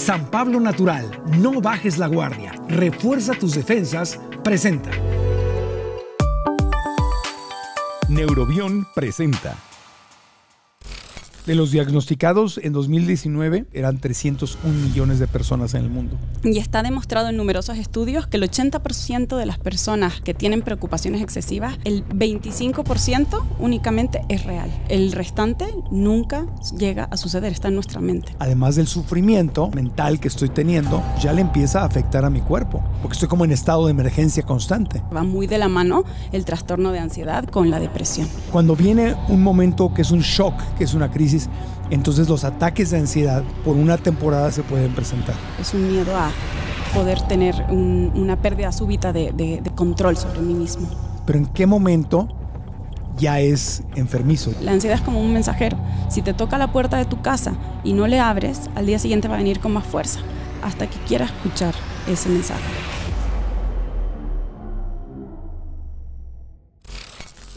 San Pablo Natural, no bajes la guardia, refuerza tus defensas, presenta. Neurobión presenta de los diagnosticados en 2019 eran 301 millones de personas en el mundo. Y está demostrado en numerosos estudios que el 80% de las personas que tienen preocupaciones excesivas, el 25% únicamente es real. El restante nunca llega a suceder, está en nuestra mente. Además del sufrimiento mental que estoy teniendo, ya le empieza a afectar a mi cuerpo, porque estoy como en estado de emergencia constante. Va muy de la mano el trastorno de ansiedad con la depresión. Cuando viene un momento que es un shock, que es una crisis, entonces los ataques de ansiedad por una temporada se pueden presentar. Es un miedo a poder tener una pérdida súbita de, de control sobre mí mismo. Pero ¿en qué momento ya es enfermizo? La ansiedad es como un mensajero. Si te toca la puerta de tu casa y no le abres, al día siguiente va a venir con más fuerza, hasta que quiera escuchar ese mensaje.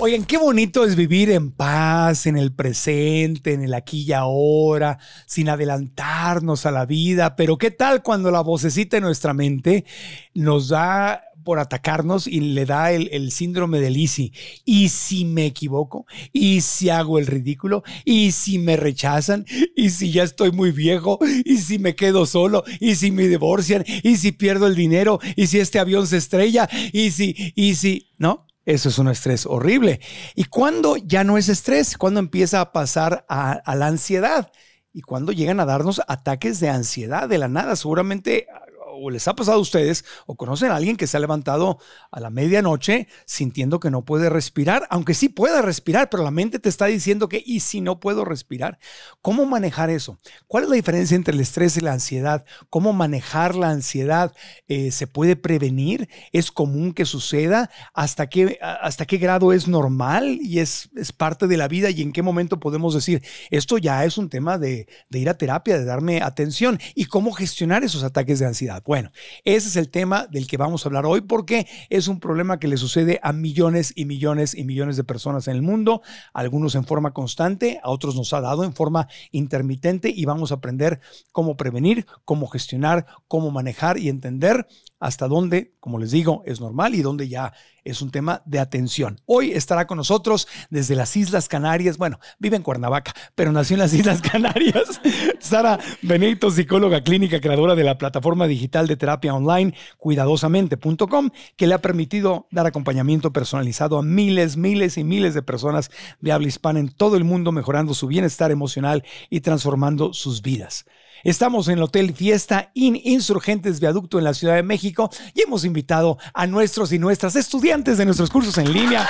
Oigan, qué bonito es vivir en paz, en el presente, en el aquí y ahora, sin adelantarnos a la vida, pero ¿qué tal cuando la vocecita en nuestra mente nos da por atacarnos y le da el, síndrome del ICI. ¿Y si me equivoco? ¿Y si hago el ridículo? ¿Y si me rechazan? ¿Y si ya estoy muy viejo? ¿Y si me quedo solo? ¿Y si me divorcian? ¿Y si pierdo el dinero? ¿Y si este avión se estrella? ¿Y si, y si, no? Eso es un estrés horrible. ¿Y cuándo ya no es estrés? ¿Cuándo empieza a pasar a, a la ansiedad? ¿Y cuando llegan a darnos ataques de ansiedad de la nada? Seguramente o les ha pasado a ustedes o conocen a alguien que se ha levantado a la medianoche sintiendo que no puede respirar, aunque sí pueda respirar, pero la mente te está diciendo que ¿y si no puedo respirar? ¿Cómo manejar eso? ¿Cuál es la diferencia entre el estrés y la ansiedad? ¿Cómo manejar la ansiedad? Eh, ¿Se puede prevenir? ¿Es común que suceda? ¿Hasta qué, hasta qué grado es normal y es, es parte de la vida? ¿Y en qué momento podemos decir, esto ya es un tema de ir a terapia, de darme atención? ¿Y cómo gestionar esos ataques de ansiedad? Bueno, ese es el tema del que vamos a hablar hoy porque es un problema que le sucede a millones y millones y millones de personas en el mundo, algunos en forma constante, a otros nos ha dado en forma intermitente y vamos a aprender cómo prevenir, cómo gestionar, cómo manejar y entender hasta dónde, como les digo, es normal y dónde ya es un tema de atención. Hoy estará con nosotros desde las Islas Canarias. Bueno, vive en Cuernavaca, pero nació en las Islas Canarias. Sara Benito, psicóloga clínica, creadora de la plataforma digital de terapia online cuidadosamente.com, que le ha permitido dar acompañamiento personalizado a miles, miles y miles de personas de habla hispana en todo el mundo, mejorando su bienestar emocional y transformando sus vidas. Estamos en el Hotel Fiesta in Insurgentes Viaducto en la Ciudad de México y hemos invitado a nuestros y nuestras estudiantes de nuestros cursos en línea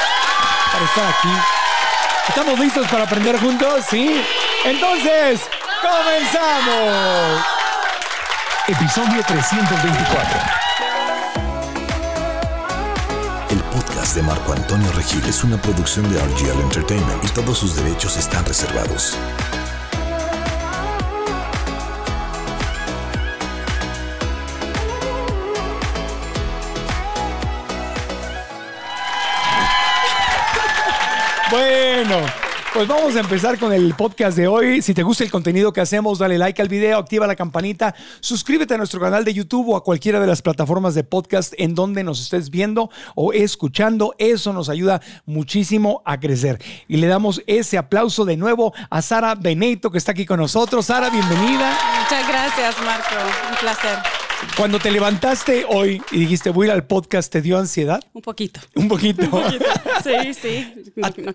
para estar aquí. ¿Estamos listos para aprender juntos? Sí. Entonces, comenzamos. Episodio 324. El podcast de Marco Antonio Regil es una producción de RGL Entertainment y todos sus derechos están reservados. Bueno. Pues vamos a empezar con el podcast de hoy. Si te gusta el contenido que hacemos, dale like al video, activa la campanita, suscríbete a nuestro canal de YouTube o a cualquiera de las plataformas de podcast en donde nos estés viendo o escuchando. Eso nos ayuda muchísimo a crecer. Y le damos ese aplauso de nuevo a Sara Benito que está aquí con nosotros. Sara, bienvenida. Muchas gracias, Marco. Un placer. Cuando te levantaste hoy y dijiste voy a ir al podcast, ¿te dio ansiedad? Un poquito. Un poquito. Sí, sí.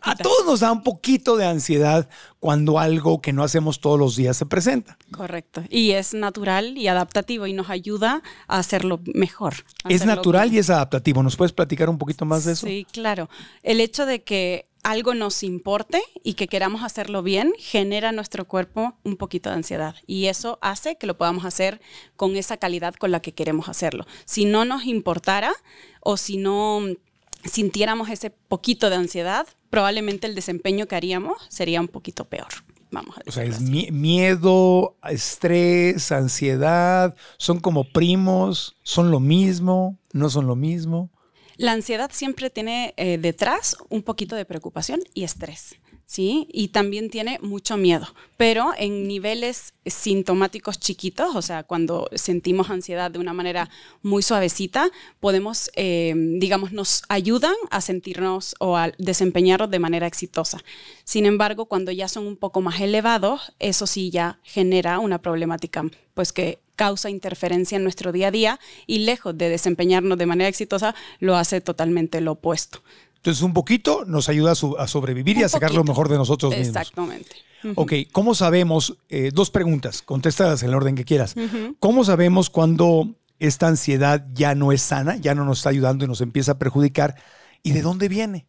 A, todos nos da un poquito de ansiedad cuando algo que no hacemos todos los días se presenta. Correcto. Y es natural y adaptativo y nos ayuda a hacerlo mejor. es natural y es adaptativo. ¿Nos puedes platicar un poquito más de eso? Sí, claro. El hecho de que algo nos importe y que queramos hacerlo bien, genera nuestro cuerpo un poquito de ansiedad. Y eso hace que lo podamos hacer con esa calidad con la que queremos hacerlo. Si no nos importara o si no mm, sintiéramos ese poquito de ansiedad, probablemente el desempeño que haríamos sería un poquito peor. Vamos o miedo, estrés, ansiedad, son como primos, son lo mismo, no son lo mismo. La ansiedad siempre tiene eh, detrás un poquito de preocupación y estrés. ¿sí? Y también tiene mucho miedo, pero en niveles sintomáticos chiquitos, o sea, cuando sentimos ansiedad de una manera muy suavecita, podemos, eh, digamos, nos ayudan a sentirnos o a desempeñarnos de manera exitosa. Sin embargo, cuando ya son un poco más elevados, eso sí ya genera una problemática, pues que causa interferencia en nuestro día a día y lejos de desempeñarnos de manera exitosa, lo hace totalmente lo opuesto. Entonces, un poquito nos ayuda a, sobrevivir y a sacar lo mejor de nosotros mismos. Exactamente. Ok, ¿cómo sabemos? Eh, dos preguntas, contéstalas en el orden que quieras. ¿Cómo sabemos cuando esta ansiedad ya no es sana, ya no nos está ayudando y nos empieza a perjudicar? ¿Y de dónde viene?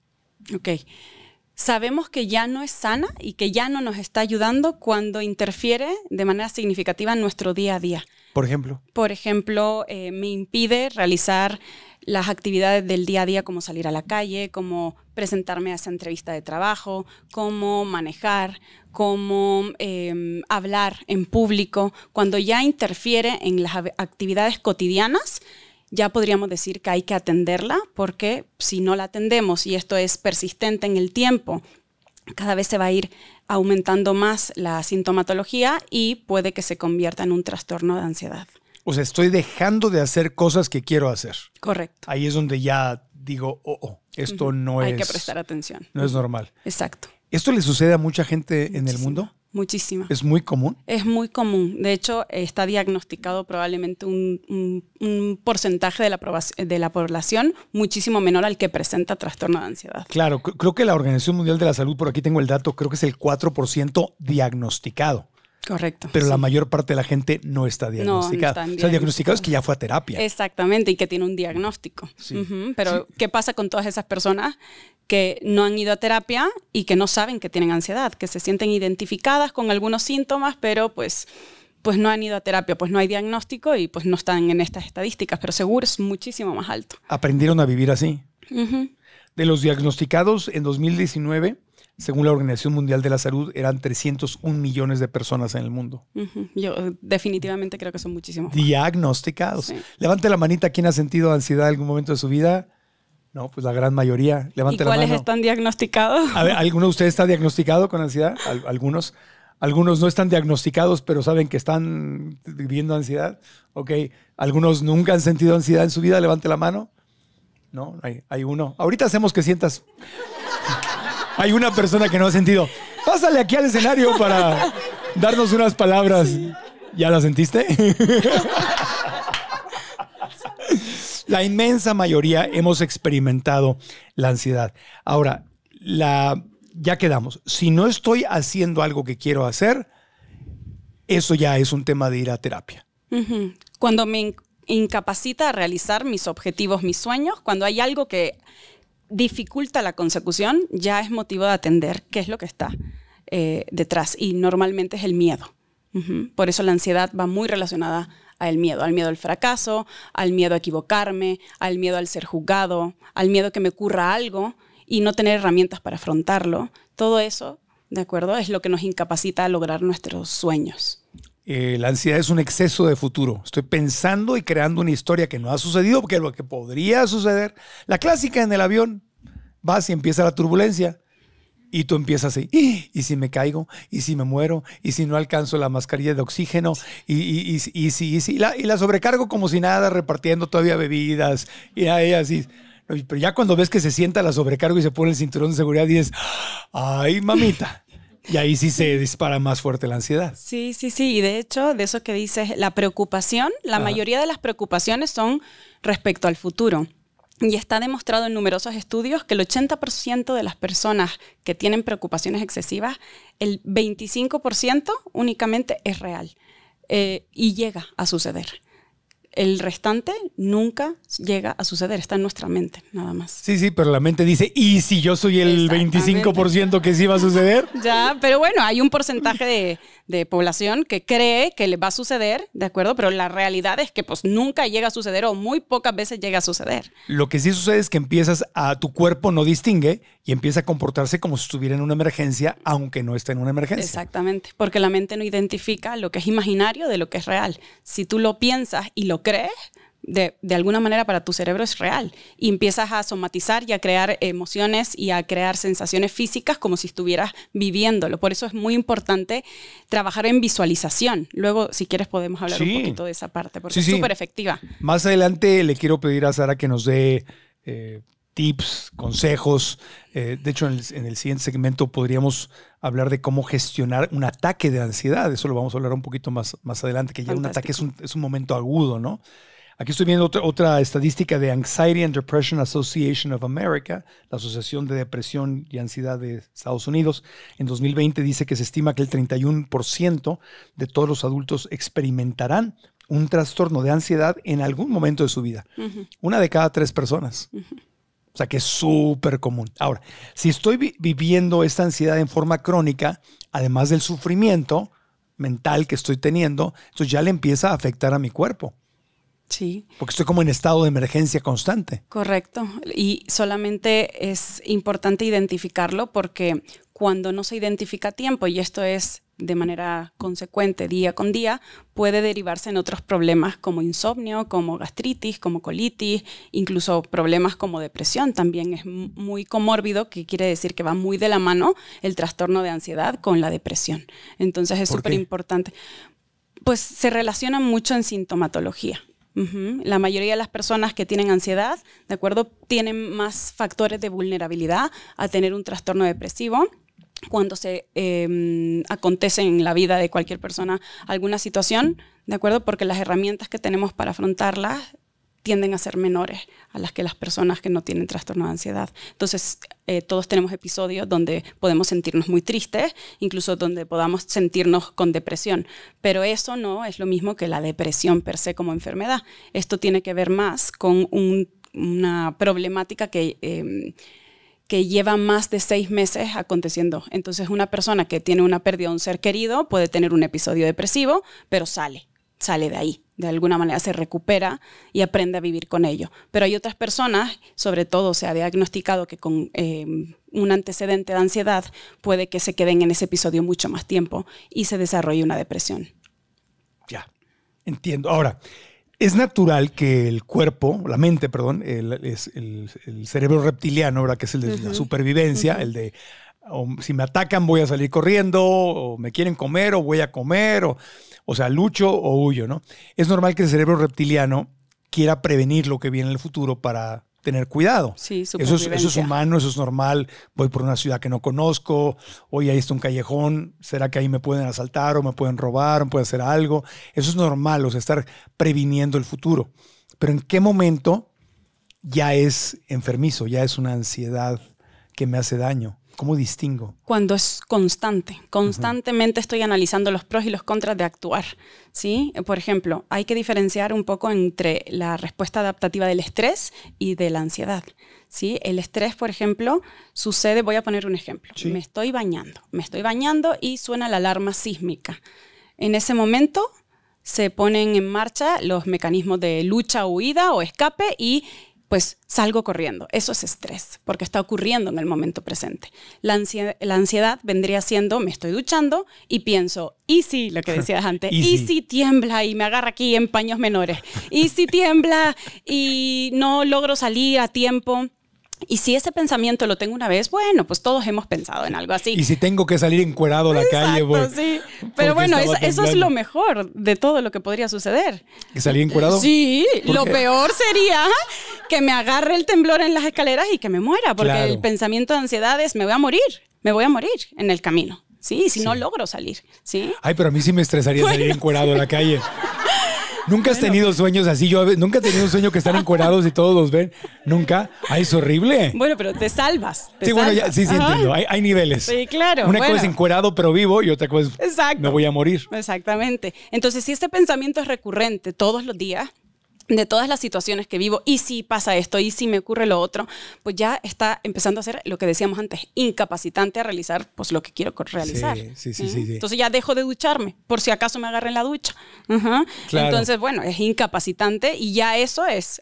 Ok. Sabemos que ya no es sana y que ya no nos está ayudando cuando interfiere de manera significativa en nuestro día a día. Por ejemplo. Por ejemplo, eh, me impide realizar las actividades del día a día, como salir a la calle, como presentarme a esa entrevista de trabajo, cómo manejar, cómo em, hablar en público. Cuando ya interfiere en las actividades cotidianas, ya podríamos decir que hay que atenderla porque si no la atendemos y esto es persistente en el tiempo, cada vez se va a ir aumentando más la sintomatología y puede que se convierta en un trastorno de ansiedad. O sea, estoy dejando de hacer cosas que quiero hacer. Correcto. Ahí es donde ya digo, oh, oh esto no es. Hay que prestar atención. No es normal. Exacto. ¿Esto le sucede a mucha gente en el mundo? Muchísima. ¿Es muy común? Es muy común. De hecho, está diagnosticado probablemente un, porcentaje de la, de la población muchísimo menor al que presenta trastorno de ansiedad. Claro, creo que la Organización Mundial de la Salud, por aquí tengo el dato, creo que es el 4% diagnosticado. Correcto. Pero la mayor parte de la gente no está diagnosticada. No, o sea, diagnosticados que ya fue a terapia. Exactamente, y que tiene un diagnóstico. Pero, ¿qué pasa con todas esas personas que no han ido a terapia y que no saben que tienen ansiedad, que se sienten identificadas con algunos síntomas, pero pues pues no han ido a terapia, pues no hay diagnóstico y pues no están en estas estadísticas, pero seguro es muchísimo más alto. Aprendieron a vivir así. De los diagnosticados en 2019, según la Organización Mundial de la Salud, eran 301 millones de personas en el mundo. Yo eh, definitivamente creo que son muchísimos. Diagnosticados. Levante la manita quien ha sentido ansiedad en algún momento de su vida. No, pues la gran mayoría. Levante la ¿Cuáles están diagnosticados? A ver, ¿Alguno de ustedes está diagnosticado con ansiedad? algunos. Algunos no están diagnosticados, pero saben que están viviendo ansiedad. Ok. Algunos nunca han sentido ansiedad en su vida. Levante la mano. No, hay, hay uno. Ahorita hacemos que sientas hay una persona que no ha sentido. Pásale aquí al escenario para darnos unas palabras. ¿Ya la sentiste? la inmensa mayoría hemos experimentado la ansiedad. Ahora, ya quedamos. Si no estoy haciendo algo que quiero hacer, eso ya es un tema de ir a terapia. Cuando me incapacita a realizar mis objetivos, mis sueños, cuando hay algo que dificulta la consecución, ya es motivo de atender qué es lo que está eh, detrás. Y normalmente es el miedo. Por eso la ansiedad va muy relacionada al miedo, al miedo al fracaso, al miedo a equivocarme, al miedo al ser juzgado, al miedo que me ocurra algo y no tener herramientas para afrontarlo. Todo eso, ¿de acuerdo? Es lo que nos incapacita a lograr nuestros sueños. Eh, la ansiedad es un exceso de futuro. Estoy pensando y creando una historia que no ha sucedido, porque lo que podría suceder. La clásica en el avión, vas y empieza la turbulencia. Y tú empiezas así, ah, ¿y si me caigo? ¿Y si me muero? ¿Y si no alcanzo la mascarilla de oxígeno? ¿Y, y, y, la, sobrecargo como si nada, repartiendo todavía bebidas? Y ahí así. Pero ya cuando ves que se sienta la sobrecargo y se pone el cinturón de seguridad, dices, ay, mamita, y ahí sí se dispara más fuerte la ansiedad. Sí, sí, sí. Y de hecho, de eso que dices, la preocupación, la mayoría de las preocupaciones son respecto al futuro. Y está demostrado en numerosos estudios que el 80% de las personas que tienen preocupaciones excesivas, el 25% únicamente es real eh, y llega a suceder el restante nunca llega a suceder, está en nuestra mente, nada más. Sí, sí, pero la mente dice, ¿y si yo soy el 25% que sí va a suceder? ya, pero bueno, hay un porcentaje de, población que cree que le va a suceder, ¿de acuerdo? Pero la realidad es que pues nunca llega a suceder o muy pocas veces llega a suceder. Lo que sí sucede es que empiezas a, tu cuerpo no distingue y empieza a comportarse como si estuviera en una emergencia, aunque no esté en una emergencia. Exactamente, porque la mente no identifica lo que es imaginario de lo que es real. Si tú lo piensas y lo crees, de, alguna manera para tu cerebro es real. Y empiezas a somatizar y a crear emociones y a crear sensaciones físicas como si estuvieras viviéndolo. Por eso es muy importante trabajar en visualización. Luego, si quieres, podemos hablar un poquito de esa parte, porque es súper efectiva. Más adelante le quiero pedir a Sara que nos dé... Eh, tips, consejos. Eh, de hecho, en el, siguiente segmento podríamos hablar de cómo gestionar un ataque de ansiedad. Eso lo vamos a hablar un poquito más, más adelante, que ya un ataque es un, momento agudo, ¿no? Aquí estoy viendo otra, estadística de Anxiety and Depression Association of America, la Asociación de Depresión y Ansiedad de Estados Unidos. En 2020 dice que se estima que el 31% de todos los adultos experimentarán un trastorno de ansiedad en algún momento de su vida. Una de cada tres personas. O sea que es súper común. Ahora, si estoy viviendo esta ansiedad en forma crónica, además del sufrimiento mental que estoy teniendo, eso ya le empieza a afectar a mi cuerpo. Sí. Porque estoy como en estado de emergencia constante. Correcto. Y solamente es importante identificarlo porque cuando no se identifica a tiempo, y esto es de manera consecuente día con día, puede derivarse en otros problemas como insomnio, como gastritis, como colitis, incluso problemas como depresión. También es muy comórbido, que quiere decir que va muy de la mano el trastorno de ansiedad con la depresión. Entonces es súper importante. Pues se relaciona mucho en sintomatología. La mayoría de las personas que tienen ansiedad, ¿de acuerdo? Tienen más factores de vulnerabilidad a tener un trastorno depresivo cuando se em, acontece en la vida de cualquier persona alguna situación, ¿de acuerdo? Porque las herramientas que tenemos para afrontarlas tienden a ser menores a las que las personas que no tienen trastorno de ansiedad. Entonces, eh, todos tenemos episodios donde podemos sentirnos muy tristes, incluso donde podamos sentirnos con depresión, pero eso no es lo mismo que la depresión per se como enfermedad. Esto tiene que ver más con una problemática que... Em, que lleva más de seis meses aconteciendo. Entonces una persona que tiene una pérdida de un ser querido puede tener un episodio depresivo, pero sale, sale de ahí. De alguna manera se recupera y aprende a vivir con ello. Pero hay otras personas, sobre todo se ha diagnosticado que con em, un antecedente de ansiedad puede que se queden en ese episodio mucho más tiempo y se desarrolle una depresión. Ya, entiendo. Ahora, es natural que el cuerpo, la mente, perdón, el, cerebro reptiliano, ¿verdad? que es el de la supervivencia, el de si me atacan voy a salir corriendo, o me quieren comer, o voy a comer, o, o sea, lucho o huyo, ¿no? Es normal que el cerebro reptiliano quiera prevenir lo que viene en el futuro para tener cuidado. Sí, eso, es, humano, eso es normal. Voy por una ciudad que no conozco, hoy ahí está un callejón, ¿será que ahí me pueden asaltar o me pueden robar o me pueden hacer algo? Eso es normal, o sea, estar previniendo el futuro. Pero ¿en qué momento ya es enfermizo, ya es una ansiedad que me hace daño? ¿Cómo distingo? Cuando es constante, constantemente estoy analizando los pros y los contras de actuar, ¿sí? Por ejemplo, hay que diferenciar un poco entre la respuesta adaptativa del estrés y de la ansiedad, ¿sí? El estrés, por ejemplo, sucede, voy a poner un ejemplo, me estoy bañando, me estoy bañando y suena la alarma sísmica. En ese momento se ponen en marcha los mecanismos de lucha, huida o escape y pues salgo corriendo. Eso es estrés, porque está ocurriendo en el momento presente. La ansiedad, vendría siendo, me estoy duchando y pienso, y si, lo que decías antes, y, si tiembla y me agarra aquí en paños menores, y si tiembla y no logro salir a tiempo y si ese pensamiento lo tengo una vez, bueno, pues todos hemos pensado en algo así. Y si tengo que salir encuerado a la calle, voy, sí. Pero bueno, eso es lo mejor de todo lo que podría suceder. ¿Que salir encuerado? Sí, lo peor sería que me agarre el temblor en las escaleras y que me muera, porque el pensamiento de ansiedad es me voy a morir, me voy a morir en el camino. Sí, si no logro salir, ¿sí? Ay, pero a mí sí me estresaría salir encuerado a la calle. Nunca has tenido sueños así. Yo nunca he tenido un sueño que están encuerados y todos los ven. Nunca. Ay, ah, es horrible. Bueno, pero te salvas. sí, bueno, sí, sí, entiendo. Hay, niveles. Sí, claro. Una cosa es encuerado pero vivo y otra cosa es Exacto. voy a morir. Exactamente. Entonces, si este pensamiento es recurrente todos los días, de todas las situaciones que vivo, y si pasa esto, y si me ocurre lo otro, pues ya está empezando a ser lo que decíamos antes, incapacitante a realizar pues lo que quiero realizar. Sí, sí, sí, Entonces ya dejo de ducharme, por si acaso me agarren la ducha. Entonces, bueno, es incapacitante y ya eso es,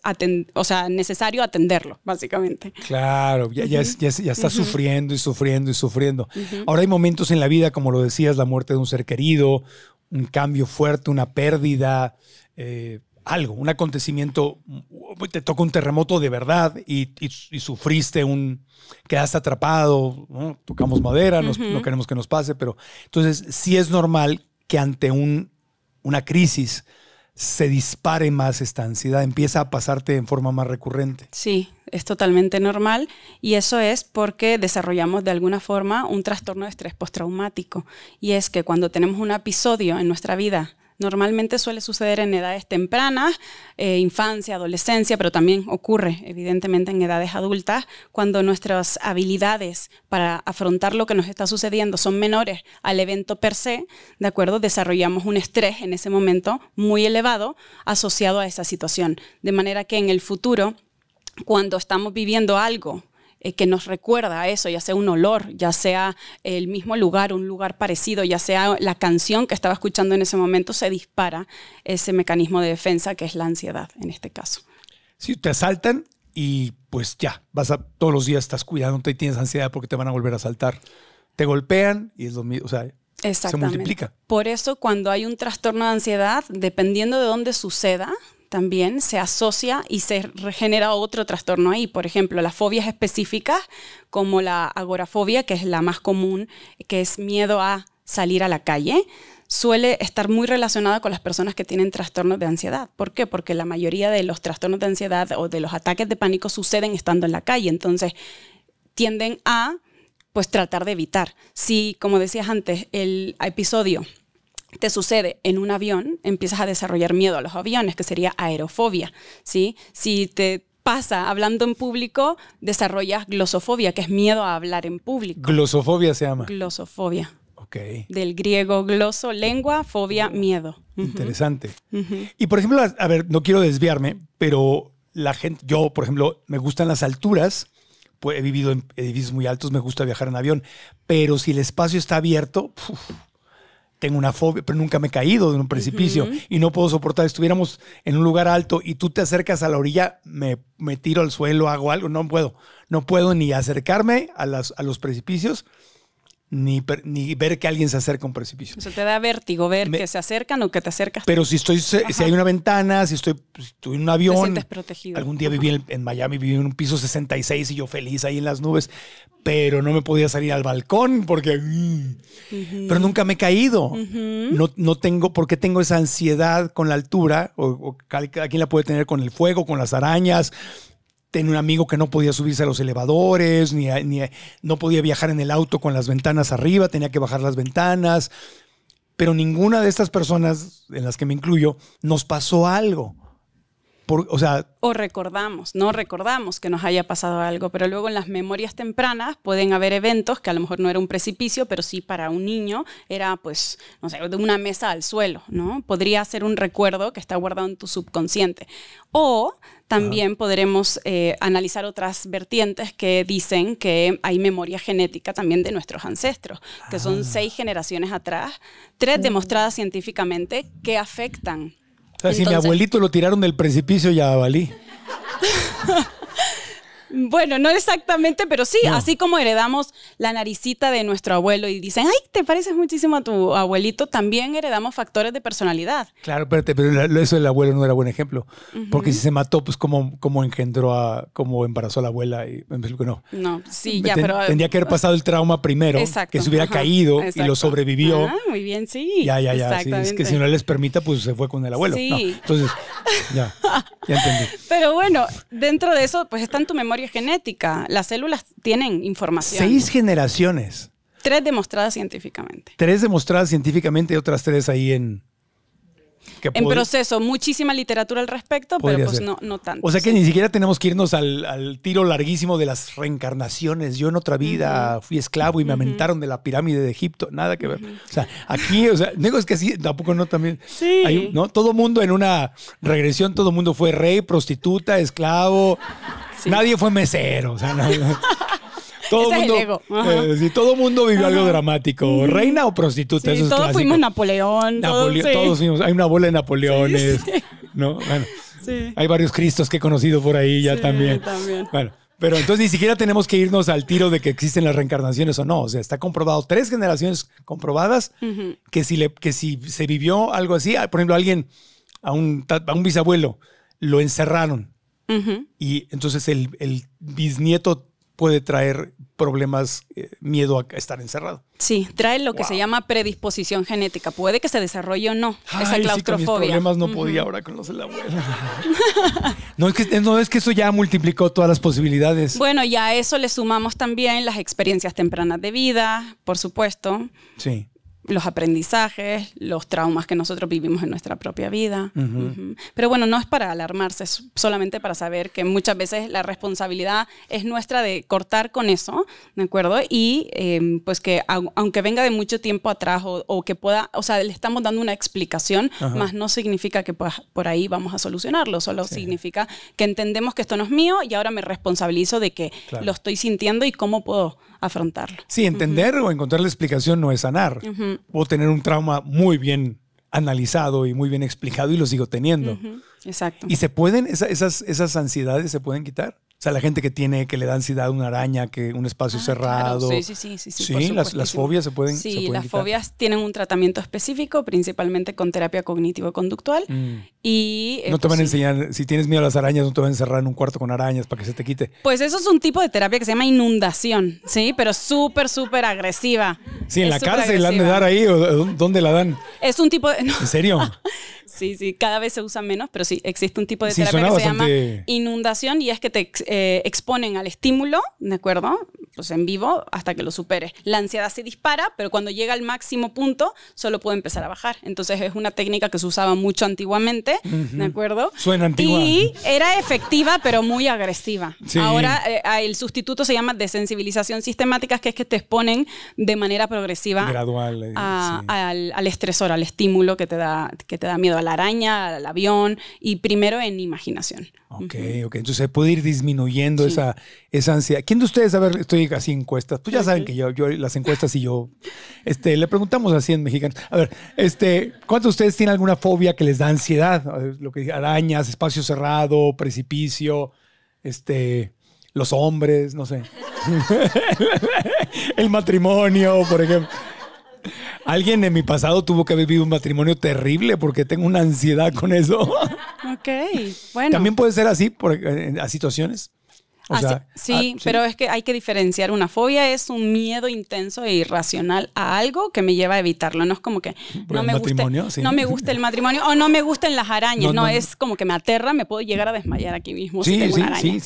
o sea, necesario atenderlo, básicamente. Claro, ya, está sufriendo y sufriendo y sufriendo. Ahora hay momentos en la vida, como lo decías, la muerte de un ser querido, un cambio fuerte, una pérdida. Eh, algo, un acontecimiento, te toca un terremoto de verdad y, sufriste un, quedaste atrapado, tocamos madera, no queremos que nos pase, pero entonces sí es normal que ante una crisis se dispare más esta ansiedad, empieza a pasarte en forma más recurrente. Sí, es totalmente normal y eso es porque desarrollamos de alguna forma un trastorno de estrés postraumático y es que cuando tenemos un episodio en nuestra vida Normalmente suele suceder en edades tempranas, eh, infancia, adolescencia, pero también ocurre evidentemente en edades adultas cuando nuestras habilidades para afrontar lo que nos está sucediendo son menores al evento per se, ¿de acuerdo? Desarrollamos un estrés en ese momento muy elevado asociado a esa situación. De manera que en el futuro, cuando estamos viviendo algo, eh, que nos recuerda a eso, ya sea un olor, ya sea el mismo lugar, un lugar parecido, ya sea la canción que estaba escuchando en ese momento, se dispara ese mecanismo de defensa que es la ansiedad en este caso. Si te asaltan y pues ya, vas a todos los días estás cuidándote y tienes ansiedad porque te van a volver a asaltar. Te golpean y es lo mismo, o sea, Se multiplica. Por eso cuando hay un trastorno de ansiedad, dependiendo de dónde suceda, también se asocia y se regenera otro trastorno ahí. Por ejemplo, las fobias específicas, como la agorafobia, que es la más común, que es miedo a salir a la calle, suele estar muy relacionada con las personas que tienen trastornos de ansiedad. ¿Por qué? Porque la mayoría de los trastornos de ansiedad o de los ataques de pánico suceden estando en la calle. Entonces, tienden a pues tratar de evitar. Si, como decías antes, el episodio te sucede en un avión, empiezas a desarrollar miedo a los aviones, que sería aerofobia, ¿sí? Si te pasa hablando en público, desarrollas glosofobia, que es miedo a hablar en público. Glosofobia se llama. Glosofobia. Ok. Del griego gloso, lengua, fobia, oh, miedo. Interesante. Y por ejemplo, a ver, no quiero desviarme, pero la gente, yo, por ejemplo, me gustan las alturas pues, he vivido en edificios muy altos, me gusta viajar en avión, pero si el espacio está abierto, tengo una fobia, pero nunca me he caído de un precipicio y no puedo soportar. Estuviéramos en un lugar alto y tú te acercas a la orilla, me, me tiro al suelo, hago algo, no puedo. No puedo ni acercarme a, las, a los precipicios ni, ver que alguien se acerca a un precipicio. Eso te da vértigo ver que se acercan o que te acercas. Pero si estoy, si hay una ventana, si estoy, estoy en un avión. Te protegido. Algún día viví en, Miami, viví en un piso 66 y yo feliz ahí en las nubes, pero no me podía salir al balcón porque. Pero nunca me he caído. no, no tengo, ¿por qué tengo esa ansiedad con la altura? O, o la puede tener con el fuego, con las arañas, Tenía un amigo que no podía subirse a los elevadores, ni, no podía viajar en el auto con las ventanas arriba, tenía que bajar las ventanas. Pero ninguna de estas personas, en las que me incluyo, nos pasó algo o, recordamos, no recordamos que nos haya pasado algo, pero luego en las memorias tempranas pueden haber eventos que a lo mejor no era un precipicio, pero sí para un niño era, pues, no sé, de una mesa al suelo, ¿no? Podría ser un recuerdo que está guardado en tu subconsciente. O también podremos eh, analizar otras vertientes que dicen que hay memoria genética también de nuestros ancestros, que son ah. seis generaciones atrás, tres demostradas científicamente, que afectan o sea, si mi abuelito lo tiraron del precipicio, ya valí. Bueno, no exactamente, pero sí, así como heredamos la naricita de nuestro abuelo y dicen, ay, te pareces muchísimo a tu abuelito, también heredamos factores de personalidad. Claro, espérate, pero eso del abuelo no era buen ejemplo, porque si se mató, pues como, como engendró a, como embarazó a la abuela y no. No, sí, ya, pero... Eh, tendría que haber pasado el trauma primero, que se hubiera caído y lo sobrevivió. Ah, muy bien, sí. Ya, ya, ya, es que si no les permita, pues se fue con el abuelo. Sí. entonces, ya, ya entendí. Pero bueno, dentro de eso, pues está en tu memoria genética. Las células tienen información. Seis generaciones. Tres demostradas científicamente. Tres demostradas científicamente y otras tres ahí en, en proceso. Muchísima literatura al respecto, pero pues no, no tanto. O sea que ni siquiera tenemos que irnos al, tiro larguísimo de las reencarnaciones. Yo en otra vida fui esclavo y me uh de la pirámide de Egipto. Nada que ver. O sea, aquí, o sea, digo, es que sí, tampoco no también. Sí. Hay, ¿no? Todo mundo en una regresión, todo mundo fue rey, prostituta, esclavo. Nadie fue mesero. O sea, Eh, todo mundo, es el todo mundo vivió algo dramático. Reina o prostituta, todos fuimos Napoleón. todos, Hay una bola de Napoleones. hay varios Cristos que he conocido por ahí ya también. Bueno. Pero entonces ni siquiera tenemos que irnos al tiro de que existen las reencarnaciones o no. O sea, está comprobado, tres generaciones comprobadas, que, si que si se vivió algo así, ah, por ejemplo, alguien, a un, bisabuelo, lo encerraron. Y entonces el, el, bisnieto puede traer problemas, eh, miedo a estar encerrado. Sí, trae lo que se llama predisposición genética. Puede que se desarrolle o no esa claustrofobia. problemas no podía ahora con los la abuela. no, es que, eh, no, es que eso ya multiplicó todas las posibilidades. Bueno, y a eso le sumamos también las experiencias tempranas de vida, por supuesto. Sí los aprendizajes, los traumas que nosotros vivimos en nuestra propia vida. Pero bueno, no es para alarmarse, es solamente para saber que muchas veces la responsabilidad es nuestra de cortar con eso, ¿de acuerdo? Y em, pues que aunque venga de mucho tiempo atrás o, que pueda, o sea, le estamos dando una explicación, más no significa que pues, por ahí vamos a solucionarlo, solo significa que entendemos que esto no es mío y ahora me responsabilizo de que lo estoy sintiendo y cómo puedo afrontarlo. Sí, entender o encontrar la explicación no es sanar. O tener un trauma muy bien analizado y muy bien explicado y lo sigo teniendo. Exacto. ¿Y se pueden, esas, esas ansiedades se pueden quitar? sea, la gente que tiene, que le da ansiedad a una araña, que un espacio ah, cerrado. Sí, sí, sí, sí. Sí, las, fobias se pueden. Sí, las fobias tienen un tratamiento específico, principalmente con terapia cognitivo-conductual. Mm. Y. Eh, no te pues van a enseñar, si tienes miedo a las arañas, no te van a encerrar en un cuarto con arañas para que se te quite. Pues eso es un tipo de terapia que se llama inundación, ¿sí? Pero súper, súper agresiva. Sí, en la cárcel la han de dar ahí, ¿o, ¿dónde la dan? Es un tipo de. ¿En serio? Sí, sí, cada vez se usa menos, pero sí, existe un tipo de terapia que se llama inundación y es que te eh, exponen al estímulo, ¿de acuerdo? Pues en vivo hasta que lo superes. La ansiedad se dispara, pero cuando llega al máximo punto solo puede empezar a bajar. Entonces es una técnica que se usaba mucho antiguamente, ¿de acuerdo? Suena antigua. Y era efectiva, pero muy agresiva. Ahora eh, ah, el sustituto se llama desensibilización sistemática, que es que te exponen de manera progresiva Gradual, eh, al, estresor, al estímulo que te da, que te da miedo, araña, al avión y primero en imaginación. Ok, ok. Entonces puede ir disminuyendo esa, esa ansiedad. ¿Quién de ustedes, a ver, estoy así encuestas? Pues ya saben que yo, yo las encuestas y yo, este, le preguntamos así en mexicano. A ver, este, ¿cuántos de ustedes tienen alguna fobia que les da ansiedad? Lo que arañas, espacio cerrado, precipicio, este, los hombres, no sé. El matrimonio, por ejemplo. Alguien en mi pasado tuvo que vivir un matrimonio terrible porque tengo una ansiedad con eso. Ok, bueno. También puede ser así eh, a situaciones. Ah, sí, pero es que hay que diferenciar. Una fobia es un miedo intenso e irracional a algo que me lleva a evitarlo. No es como que no me, gusta el matrimonio o no me gustan las arañas. No, es como que me aterra, me puedo llegar a desmayar aquí mismo. Sí, sí, sí,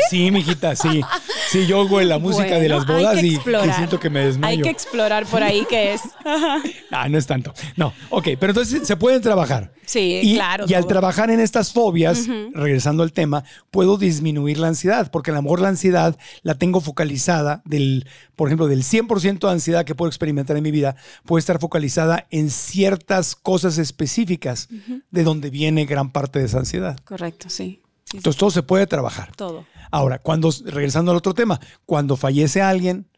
sí, mijita, sí, sí. Sí, yo hago la música de las bodas y siento que me desmayo. Hay que explorar por ahí qué es. ah, no es tanto. No, ok, pero entonces se pueden trabajar. Sí, claro. Y al trabajar en estas fobias, regresando al tema, puedo disminuir la ansiedad, porque a lo mejor la ansiedad la tengo focalizada del, por ejemplo, del 100% de ansiedad que puedo experimentar en mi vida, puede estar focalizada en ciertas cosas específicas de donde viene gran parte de esa ansiedad. Correcto, sí. Entonces todo se puede trabajar. Todo. Ahora, cuando, regresando al otro tema, cuando fallece alguien,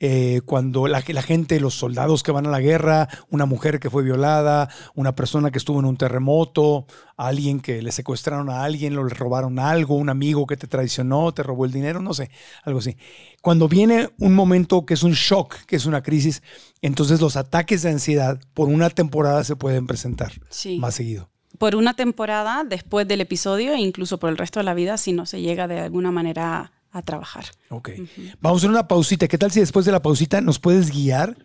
eh, cuando la, gente, los soldados que van a la guerra, una mujer que fue violada, una persona que estuvo en un terremoto, alguien que le secuestraron a alguien, lo, le robaron algo, un amigo que te traicionó, te robó el dinero, no sé, algo así. Cuando viene un momento que es un shock, que es una crisis, entonces los ataques de ansiedad por una temporada se pueden presentar más seguido por una temporada después del episodio e incluso por el resto de la vida si no se llega de alguna manera a trabajar. Ok. Vamos a hacer una pausita. ¿Qué tal si después de la pausita nos puedes guiar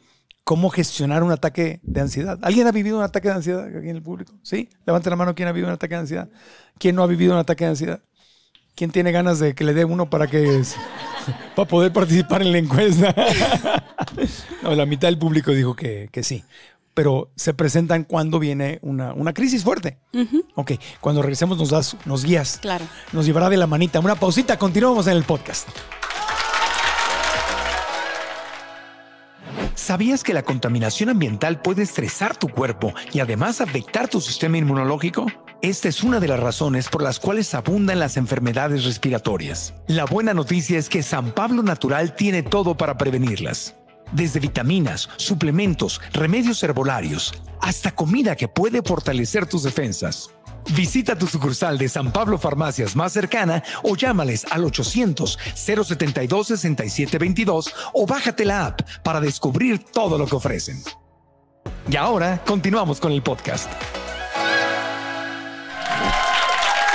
cómo gestionar un ataque de ansiedad? ¿Alguien ha vivido un ataque de ansiedad aquí en el público? ¿Sí? Levante la mano quien ha vivido un ataque de ansiedad. ¿Quién no ha vivido un ataque de ansiedad? ¿Quién tiene ganas de que le dé uno para que para poder participar en la encuesta? no, la mitad del público dijo que, que sí pero se presentan cuando viene una, crisis fuerte. Ok, cuando regresemos nos das, nos guías. Claro. Nos llevará de la manita. Una pausita, continuamos en el podcast. ¿Sabías que la contaminación ambiental puede estresar tu cuerpo y además afectar tu sistema inmunológico? Esta es una de las razones por las cuales abundan las enfermedades respiratorias. La buena noticia es que San Pablo Natural tiene todo para prevenirlas desde vitaminas, suplementos, remedios herbolarios, hasta comida que puede fortalecer tus defensas. Visita tu sucursal de San Pablo Farmacias más cercana o llámales al 800-072-6722 o bájate la app para descubrir todo lo que ofrecen. Y ahora continuamos con el podcast.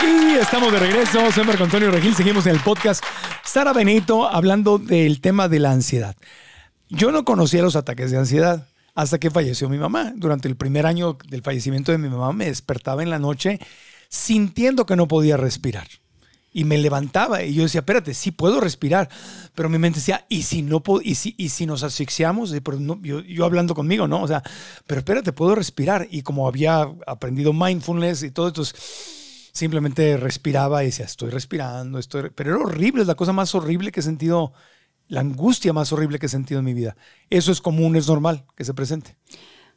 Y estamos de regreso. Soy Marco Antonio Regil. Seguimos en el podcast. Sara Benito hablando del tema de la ansiedad. Yo no conocía los ataques de ansiedad hasta que falleció mi mamá. Durante el primer año del fallecimiento de mi mamá me despertaba en la noche sintiendo que no podía respirar. Y me levantaba y yo decía, espérate, sí puedo respirar. Pero mi mente decía, ¿y si, no y si, y si nos asfixiamos? Y yo, hablando conmigo, ¿no? O sea, pero espérate, puedo respirar. Y como había aprendido mindfulness y todo, esto, simplemente respiraba y decía, estoy respirando, estoy... Pero era horrible, es la cosa más horrible que he sentido la angustia más horrible que he sentido en mi vida. Eso es común, es normal que se presente.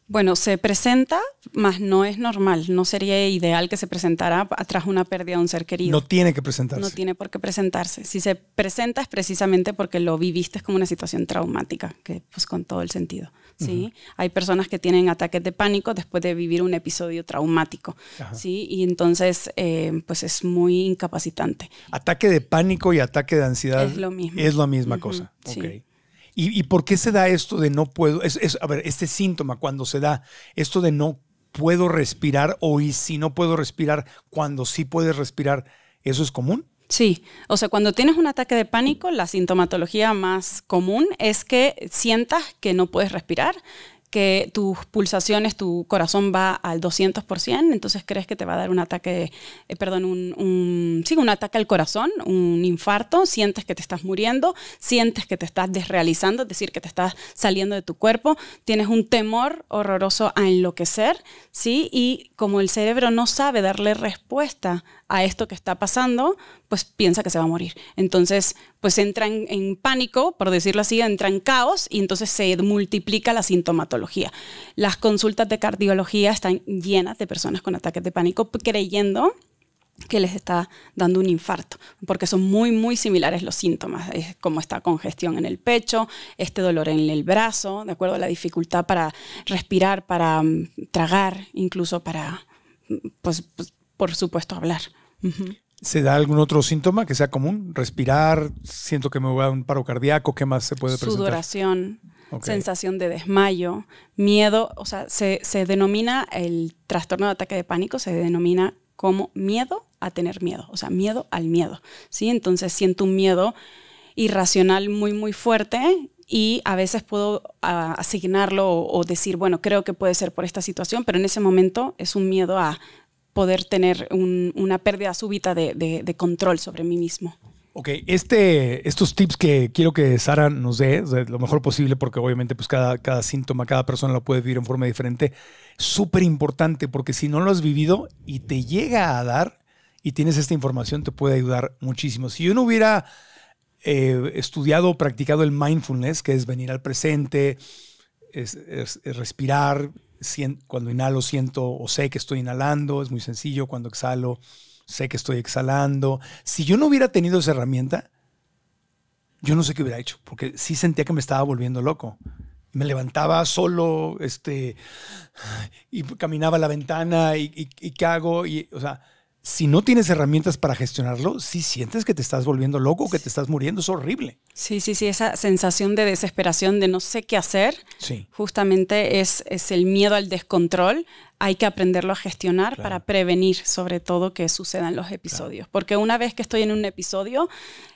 Bueno, se presenta, mas no es normal. No sería ideal que se presentara atrás una pérdida de un ser querido. No tiene que presentarse. No tiene por qué presentarse. Si se presenta es precisamente porque lo viviste como una situación traumática, que pues con todo el sentido. ¿sí? Hay personas que tienen ataques de pánico después de vivir un episodio traumático, ¿sí? Y entonces, eh, pues es muy incapacitante. Ataque de pánico y ataque de ansiedad. Es lo mismo. Es la misma cosa. Sí. ¿Y, por qué se da esto de no puedo? Es, a ver, este síntoma cuando se da, esto de no puedo respirar o y si no puedo respirar, cuando sí puedes respirar, ¿eso es común? Sí, o sea, cuando tienes un ataque de pánico, la sintomatología más común es que sientas que no puedes respirar que tus pulsaciones, tu corazón va al 200%, entonces crees que te va a dar un ataque, eh, perdón, un, sí, un ataque al corazón, un infarto, sientes que te estás muriendo, sientes que te estás desrealizando, es decir, que te estás saliendo de tu cuerpo, tienes un temor horroroso a enloquecer, ¿sí? Y como el cerebro no sabe darle respuesta a esto que está pasando, pues piensa que se va a morir. Entonces, pues entran en, pánico, por decirlo así, entran en caos y entonces se multiplica la sintomatología. Las consultas de cardiología están llenas de personas con ataques de pánico creyendo que les está dando un infarto, porque son muy, muy similares los síntomas, es como esta congestión en el pecho, este dolor en el brazo, de acuerdo a la dificultad para respirar, para mm, tragar, incluso para, mm, pues, pues, por supuesto, hablar. ¿Se da algún otro síntoma que sea común? Respirar, siento que me voy a un paro cardíaco, ¿qué más se puede presentar? Sudoración, sensación de desmayo, miedo, o sea, se, denomina el trastorno de ataque de pánico, se denomina como miedo a tener miedo, o sea, miedo al miedo, ¿sí? Entonces siento un miedo irracional muy, muy fuerte y a veces puedo ah, asignarlo o, decir, bueno, creo que puede ser por esta situación, pero en ese momento es un miedo a poder tener una pérdida súbita de, control sobre mí mismo. Ok, este, estos tips que quiero que Sara nos dé, lo mejor posible, porque obviamente pues cada, síntoma, cada persona lo puede vivir en forma diferente, súper importante, porque si no lo has vivido y te llega a dar y tienes esta información, te puede ayudar muchísimo. Si yo no hubiera eh, estudiado estudiado, practicado el mindfulness, que es venir al presente, respirar, cuando inhalo siento o sé que estoy inhalando, es muy sencillo, cuando exhalo sé que estoy exhalando. Si yo no hubiera tenido esa herramienta, yo no sé qué hubiera hecho, porque sí sentía que me estaba volviendo loco. Me levantaba solo, este, y caminaba a la ventana, y, y qué hago, y, o sea, si no tienes herramientas para gestionarlo, si sientes que te estás volviendo loco, que te estás muriendo, es horrible. Sí, sí, sí, esa sensación de desesperación, de no sé qué hacer, justamente es el miedo al descontrol, hay que aprenderlo a gestionar para prevenir sobre todo que sucedan los episodios. Porque una vez que estoy en un episodio,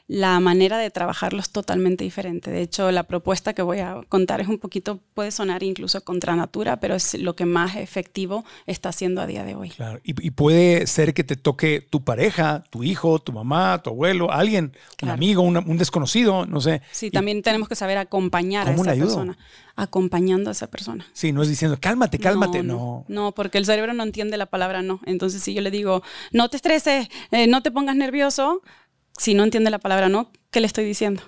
la manera de trabajarlo es totalmente diferente. De hecho, la propuesta que voy a contar es un poquito, puede sonar incluso contra natura, pero es lo que más efectivo está haciendo a día de hoy. Y, puede ser que te toque tu pareja, tu hijo, tu mamá, tu abuelo, alguien, un amigo, un desconocido, no sé. Sí, también tenemos que saber acompañar a esa persona acompañando a esa persona. Sí, no es diciendo, cálmate, cálmate, no. No, porque el cerebro no entiende la palabra no. Entonces, si yo le digo, no te estreses, eh, no te pongas nervioso, si no entiende la palabra no, ¿qué le estoy diciendo?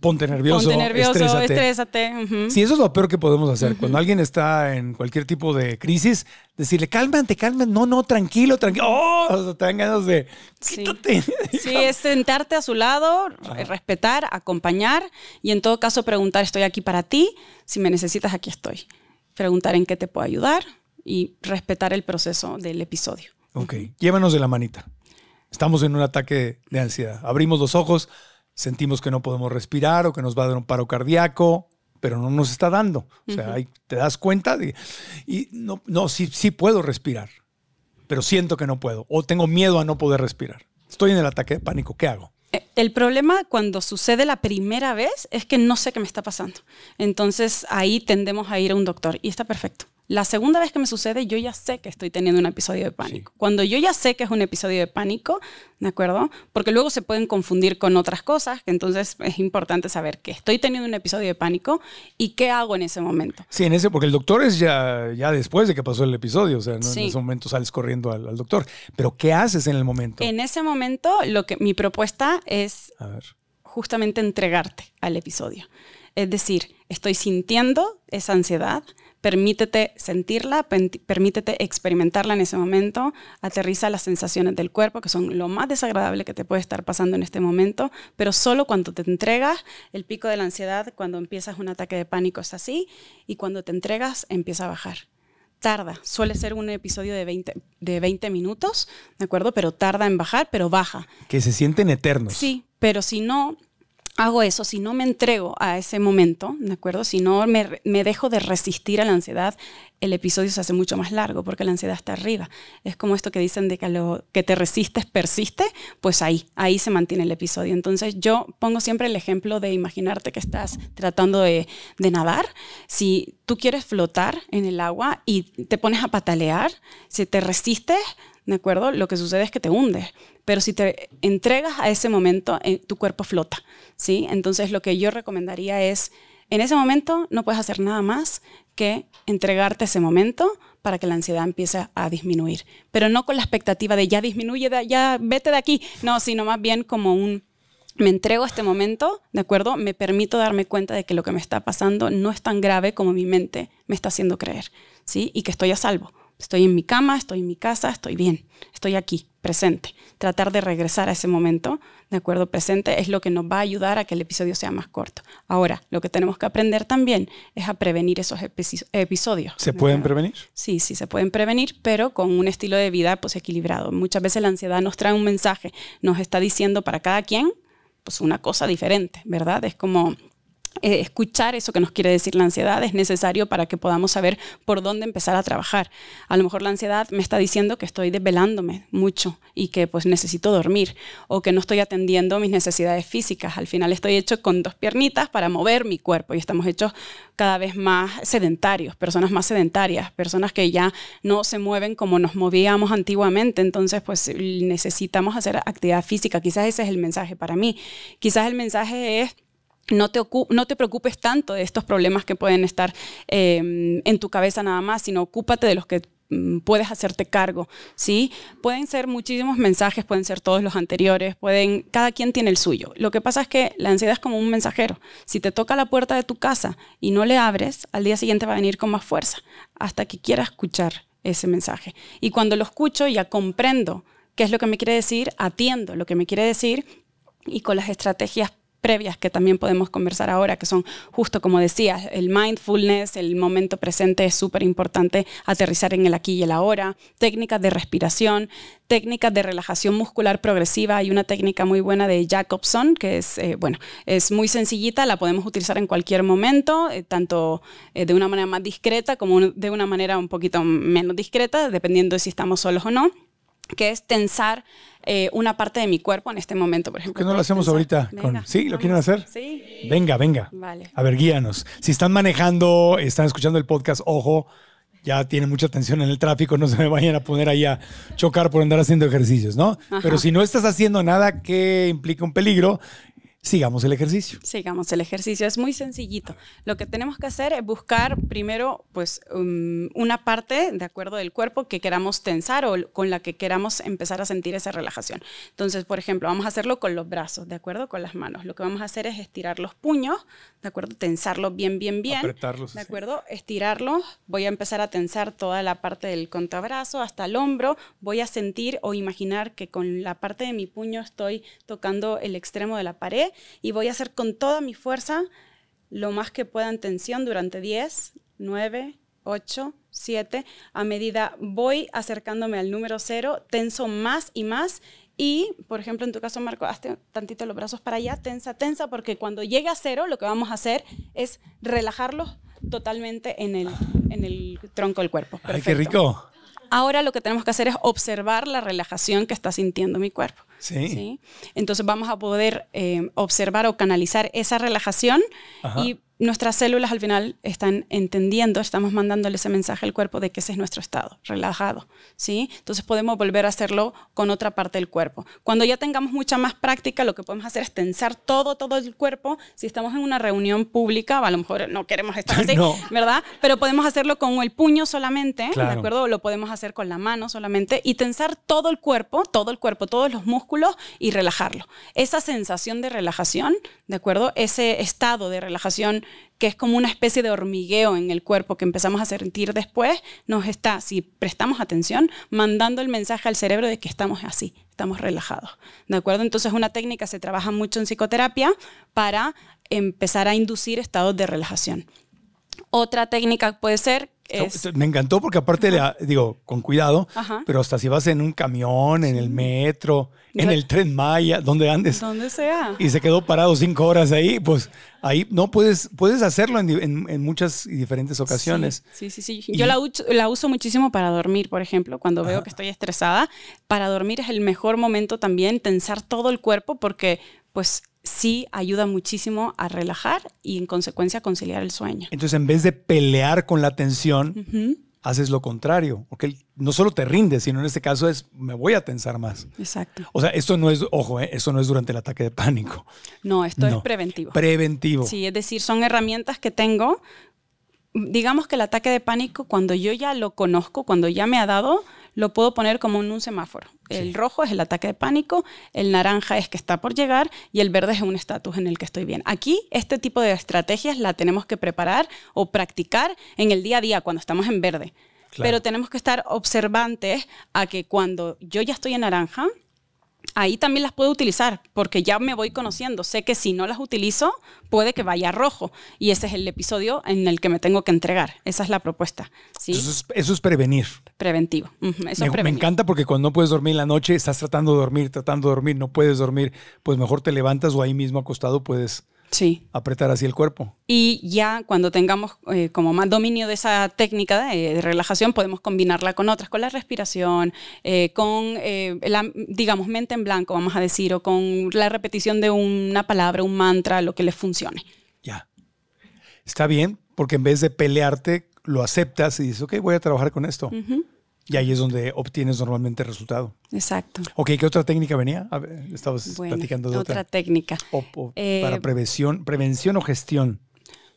ponte nervioso. Ponte nervioso, estrésate. Sí, eso es lo peor que podemos hacer. Cuando alguien está en cualquier tipo de crisis, decirle, cálmate, cálmate, no, no, tranquilo, tranquilo. ¡Oh! O sea, te dan ganas de, Sí, es sentarte a su lado, eh, respetar, acompañar y en todo caso preguntar, estoy aquí para ti, si me necesitas, aquí estoy. Preguntar en qué te puedo ayudar y respetar el proceso del episodio. Ok, llévanos de la manita. Estamos en un ataque de ansiedad. Abrimos los ojos, sentimos que no podemos respirar o que nos va a dar un paro cardíaco, pero no nos está dando. O sea, ahí te das cuenta de, y no, no sí, sí puedo respirar, pero siento que no puedo o tengo miedo a no poder respirar. Estoy en el ataque de pánico, ¿qué hago? Eh, el problema cuando sucede la primera vez es que no sé qué me está pasando. Entonces ahí tendemos a ir a un doctor y está perfecto. La segunda vez que me sucede, yo ya sé que estoy teniendo un episodio de pánico. Cuando yo ya sé que es un episodio de pánico, ¿de acuerdo? Porque luego se pueden confundir con otras cosas, que entonces es importante saber que estoy teniendo un episodio de pánico y qué hago en ese momento. Sí, en ese, porque el doctor es ya, ya después de que pasó el episodio, o sea, en ese momento sales corriendo al, doctor. Pero ¿qué haces en el momento? En ese momento, lo que mi propuesta es justamente entregarte al episodio. Es decir, estoy sintiendo esa ansiedad permítete sentirla, permítete experimentarla en ese momento, aterriza las sensaciones del cuerpo, que son lo más desagradable que te puede estar pasando en este momento, pero solo cuando te entregas, el pico de la ansiedad, cuando empiezas un ataque de pánico es así, y cuando te entregas empieza a bajar. Tarda, suele ser un episodio de 20, de 20 minutos, ¿de acuerdo? Pero tarda en bajar, pero baja. Que se sienten eternos. Sí, pero si no, hago eso, si no me entrego a ese momento, ¿de acuerdo? Si no me, dejo de resistir a la ansiedad, el episodio se hace mucho más largo porque la ansiedad está arriba. Es como esto que dicen de que lo que te resistes persiste, pues ahí, ahí se mantiene el episodio. Entonces yo pongo siempre el ejemplo de imaginarte que estás tratando de, de nadar. Si tú quieres flotar en el agua y te pones a patalear, si te resistes, ¿de acuerdo? Lo que sucede es que te hundes, pero si te entregas a ese momento, eh, tu cuerpo flota, ¿sí? Entonces lo que yo recomendaría es, en ese momento no puedes hacer nada más que entregarte a ese momento para que la ansiedad empiece a disminuir, pero no con la expectativa de ya disminuye, ya vete de aquí, no, sino más bien como un me entrego a este momento, ¿de acuerdo? Me permito darme cuenta de que lo que me está pasando no es tan grave como mi mente me está haciendo creer, ¿sí? Y que estoy a salvo. Estoy en mi cama, estoy en mi casa, estoy bien, estoy aquí, presente. Tratar de regresar a ese momento, de acuerdo, presente, es lo que nos va a ayudar a que el episodio sea más corto. Ahora, lo que tenemos que aprender también es a prevenir esos episodios. ¿Se pueden prevenir? Sí, sí, se pueden prevenir, pero con un estilo de vida pues equilibrado. Muchas veces la ansiedad nos trae un mensaje, nos está diciendo para cada quien pues una cosa diferente, ¿verdad? Es como eh, escuchar eso que nos quiere decir la ansiedad es necesario para que podamos saber por dónde empezar a trabajar. A lo mejor la ansiedad me está diciendo que estoy desvelándome mucho y que pues necesito dormir o que no estoy atendiendo mis necesidades físicas. Al final estoy hecho con dos piernitas para mover mi cuerpo y estamos hechos cada vez más sedentarios, personas más sedentarias, personas que ya no se mueven como nos movíamos antiguamente. Entonces pues necesitamos hacer actividad física. Quizás ese es el mensaje para mí. Quizás el mensaje es no te, no te, preocupes tanto de estos problemas que pueden estar em, en tu cabeza nada más, sino ocúpate de los que mm, puedes hacerte cargo, ¿sí? Pueden ser muchísimos mensajes, pueden ser todos los anteriores, pueden, cada quien tiene el suyo. Lo que pasa es que la ansiedad es como un mensajero. Si te toca la puerta de tu casa y no le abres, al día siguiente va a venir con más fuerza, hasta que quiera escuchar ese mensaje. Y cuando lo escucho ya comprendo qué es lo que me quiere decir, atiendo lo que me quiere decir y con las estrategias previas que también podemos conversar ahora, que son justo como decías, el mindfulness, el momento presente es súper importante, aterrizar en el aquí y el ahora, técnicas de respiración, técnicas de relajación muscular progresiva, hay una técnica muy buena de Jacobson, que es, eh, bueno, es muy sencillita, la podemos utilizar en cualquier momento, eh, tanto eh, de una manera más discreta como de una manera un poquito menos discreta, dependiendo de si estamos solos o no que es tensar eh, una parte de mi cuerpo en este momento, por ejemplo. qué no lo hacemos ahorita? con... ¿Sí? ¿Lo quieren hacer? Sí. Venga, venga. Vale. A ver, guíanos. Si están manejando, están escuchando el podcast, ojo, ya tienen mucha tensión en el tráfico, no se me vayan a poner ahí a chocar por andar haciendo ejercicios, ¿no? Pero si no estás haciendo nada que implique un peligro, Sigamos el ejercicio. Sigamos el ejercicio, es muy sencillito. Lo que tenemos que hacer es buscar primero pues um, una parte de acuerdo del cuerpo que queramos tensar o con la que queramos empezar a sentir esa relajación. Entonces, por ejemplo, vamos a hacerlo con los brazos, de acuerdo con las manos. Lo que vamos a hacer es estirar los puños, de acuerdo, tensarlos bien bien bien. Apretarlos. De acuerdo, estirarlos. Voy a empezar a tensar toda la parte del contrabrazo hasta el hombro. Voy a sentir o imaginar que con la parte de mi puño estoy tocando el extremo de la pared y voy a hacer con toda mi fuerza lo más que pueda en tensión durante 10, 9, 8, 7. A medida voy acercándome al número 0, tenso más y más. Y, por ejemplo, en tu caso, Marco, hazte tantito los brazos para allá, tensa, tensa, porque cuando llegue a cero, lo que vamos a hacer es relajarlos totalmente en el, tronco del cuerpo. ¡Ay, qué rico! ahora lo que tenemos que hacer es observar la relajación que está sintiendo mi cuerpo. Sí. Entonces vamos a poder eh, observar o canalizar esa relajación y nuestras células al final están entendiendo, estamos mandándole ese mensaje al cuerpo de que ese es nuestro estado, relajado, ¿sí? Entonces podemos volver a hacerlo con otra parte del cuerpo. Cuando ya tengamos mucha más práctica, lo que podemos hacer es tensar todo, todo el cuerpo. Si estamos en una reunión pública, a lo mejor no queremos estar así, ¿verdad? Pero podemos hacerlo con el puño solamente, ¿de acuerdo? O lo podemos hacer con la mano solamente y tensar todo el cuerpo, todo el cuerpo, todos los músculos y relajarlo. Esa sensación de relajación, ¿de acuerdo? Ese estado de relajación que es como una especie de hormigueo en el cuerpo que empezamos a sentir después, nos está, si prestamos atención, mandando el mensaje al cerebro de que estamos así, estamos relajados. ¿De acuerdo? Entonces una técnica se trabaja mucho en psicoterapia para empezar a inducir estados de relajación. Otra técnica puede ser me encantó porque aparte, digo, con cuidado, pero hasta si vas en un camión, en el metro, en el tren Maya, donde andes. Donde sea. Y se quedó parado cinco horas ahí, pues ahí no puedes, puedes hacerlo en, muchas y diferentes ocasiones. Sí, sí, sí. Yo la, uso, muchísimo para dormir, por ejemplo, cuando veo que estoy estresada. Para dormir es el mejor momento también, tensar todo el cuerpo porque pues sí ayuda muchísimo a relajar y en consecuencia a conciliar el sueño. Entonces, en vez de pelear con la tensión, haces lo contrario, porque no solo te rindes, sino en este caso es me voy a tensar más. Exacto. O sea, esto no es, ojo, eh, eso no es durante el ataque de pánico. No, esto es preventivo. Preventivo. Sí, es decir, son herramientas que tengo. Digamos que el ataque de pánico, cuando yo ya lo conozco, cuando ya me ha dado, lo puedo poner como en un semáforo. El rojo es el ataque de pánico, el naranja es que está por llegar y el verde es un estatus en el que estoy bien. Aquí este tipo de estrategias la tenemos que preparar o practicar en el día a día cuando estamos en verde. Pero tenemos que estar observantes a que cuando yo ya estoy en naranja, ahí también las puedo utilizar porque ya me voy conociendo. Sé que si no las utilizo, puede que vaya rojo. Y ese es el episodio en el que me tengo que entregar. Esa es la propuesta. ¿sí? eso es prevenir. Preventivo. me, me, encanta porque cuando no puedes dormir en la noche, estás tratando de dormir, tratando de dormir, no puedes dormir, pues mejor te levantas o ahí mismo acostado puedes sí. apretar así el cuerpo. Y ya cuando tengamos eh, como más dominio de esa técnica de, relajación, podemos combinarla con otras, con la respiración, eh, con, eh, la, digamos, mente en blanco, vamos a decir, o con la repetición de una palabra, un mantra, lo que les funcione. Ya. Está bien, porque en vez de pelearte, lo aceptas y dices, ok, voy a trabajar con esto. Y ahí es donde obtienes normalmente el resultado. Exacto. Ok, ¿qué otra técnica venía? A estabas platicando de otra. otra técnica. Eh, para prevención, prevención o gestión.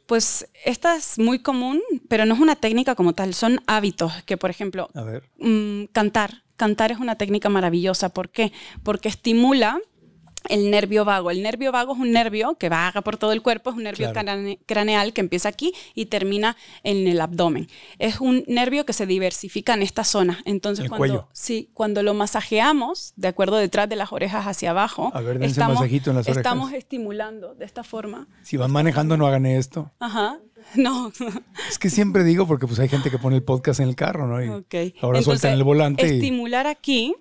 Pues esta es muy común, pero no es una técnica como tal, son hábitos que, por ejemplo, A mm, cantar. Cantar es una técnica maravillosa. ¿Por qué? Porque estimula el nervio vago. El nervio vago es un nervio que vaga por todo el cuerpo, es un nervio craneal que empieza aquí y termina en el abdomen. Es un nervio que se diversifica en esta zona. Entonces, cuando, Sí, cuando lo masajeamos, de acuerdo, detrás de las orejas hacia abajo, estamos, estamos estimulando de esta forma. Si van manejando, no hagan esto. Ajá. No. Es que siempre digo, porque pues hay gente que pone el podcast en el carro, ¿no? okay. Ahora suelta sueltan el volante. Estimular aquí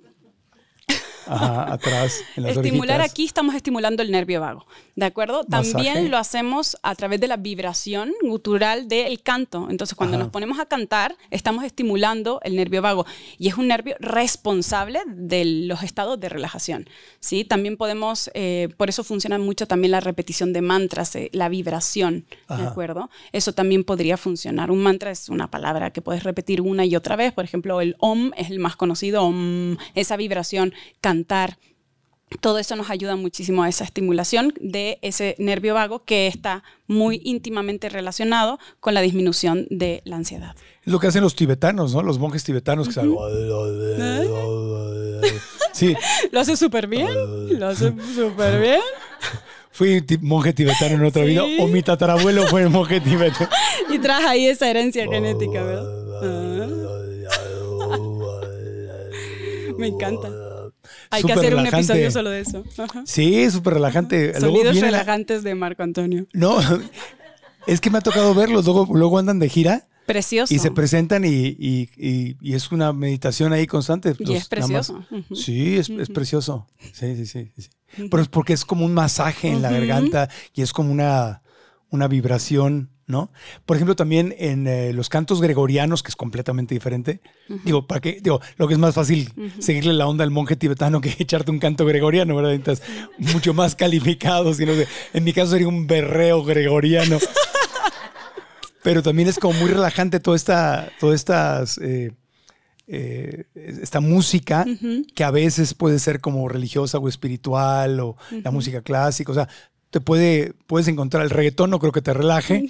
atrás. Estimular aquí estamos estimulando el nervio vago. ¿De acuerdo? También lo hacemos a través de la vibración gutural del canto. Entonces, cuando nos ponemos a cantar, estamos estimulando el nervio vago y es un nervio responsable de los estados de relajación. ¿sí? También podemos, eh, por eso funciona mucho también la repetición de mantras, eh, la vibración. ¿De acuerdo? Eso también podría funcionar. Un mantra es una palabra que puedes repetir una y otra vez. Por ejemplo, el om es el más conocido, om, esa vibración, cantar todo eso nos ayuda muchísimo a esa estimulación de ese nervio vago que está muy íntimamente relacionado con la disminución de la ansiedad. Es lo que hacen los tibetanos, ¿no? Los monjes tibetanos que salen... ¿Eh? Sí. Lo hacen súper bien. Lo hacen súper bien. Fui monje tibetano en otra vida o mi tatarabuelo fue monje tibetano. Y traes ahí esa herencia genética, ¿verdad? Ah. Me encanta. Hay que hacer un episodio solo de eso. Sí, súper relajante. Sonidos relajantes de Marco Antonio. No, es que me ha tocado verlos. Luego, luego andan de gira. Precioso. Y se presentan y, es una meditación ahí constante. y es precioso. Sí, es, precioso. Sí, sí, sí. Pero es porque es como un masaje en la garganta y es como una, una vibración por ejemplo, también en eh, los cantos gregorianos, que es completamente diferente. Digo, para qué? digo, lo que es más fácil seguirle la onda al monje tibetano que echarte un canto gregoriano, ¿verdad? Estás mucho más calificado, sino en mi caso sería un berreo gregoriano. Pero también es como muy relajante toda esta, toda estas, eh, eh, esta música que a veces puede ser como religiosa o espiritual o la música clásica. O sea, te puede, puedes encontrar el reggaetón, no creo que te relaje.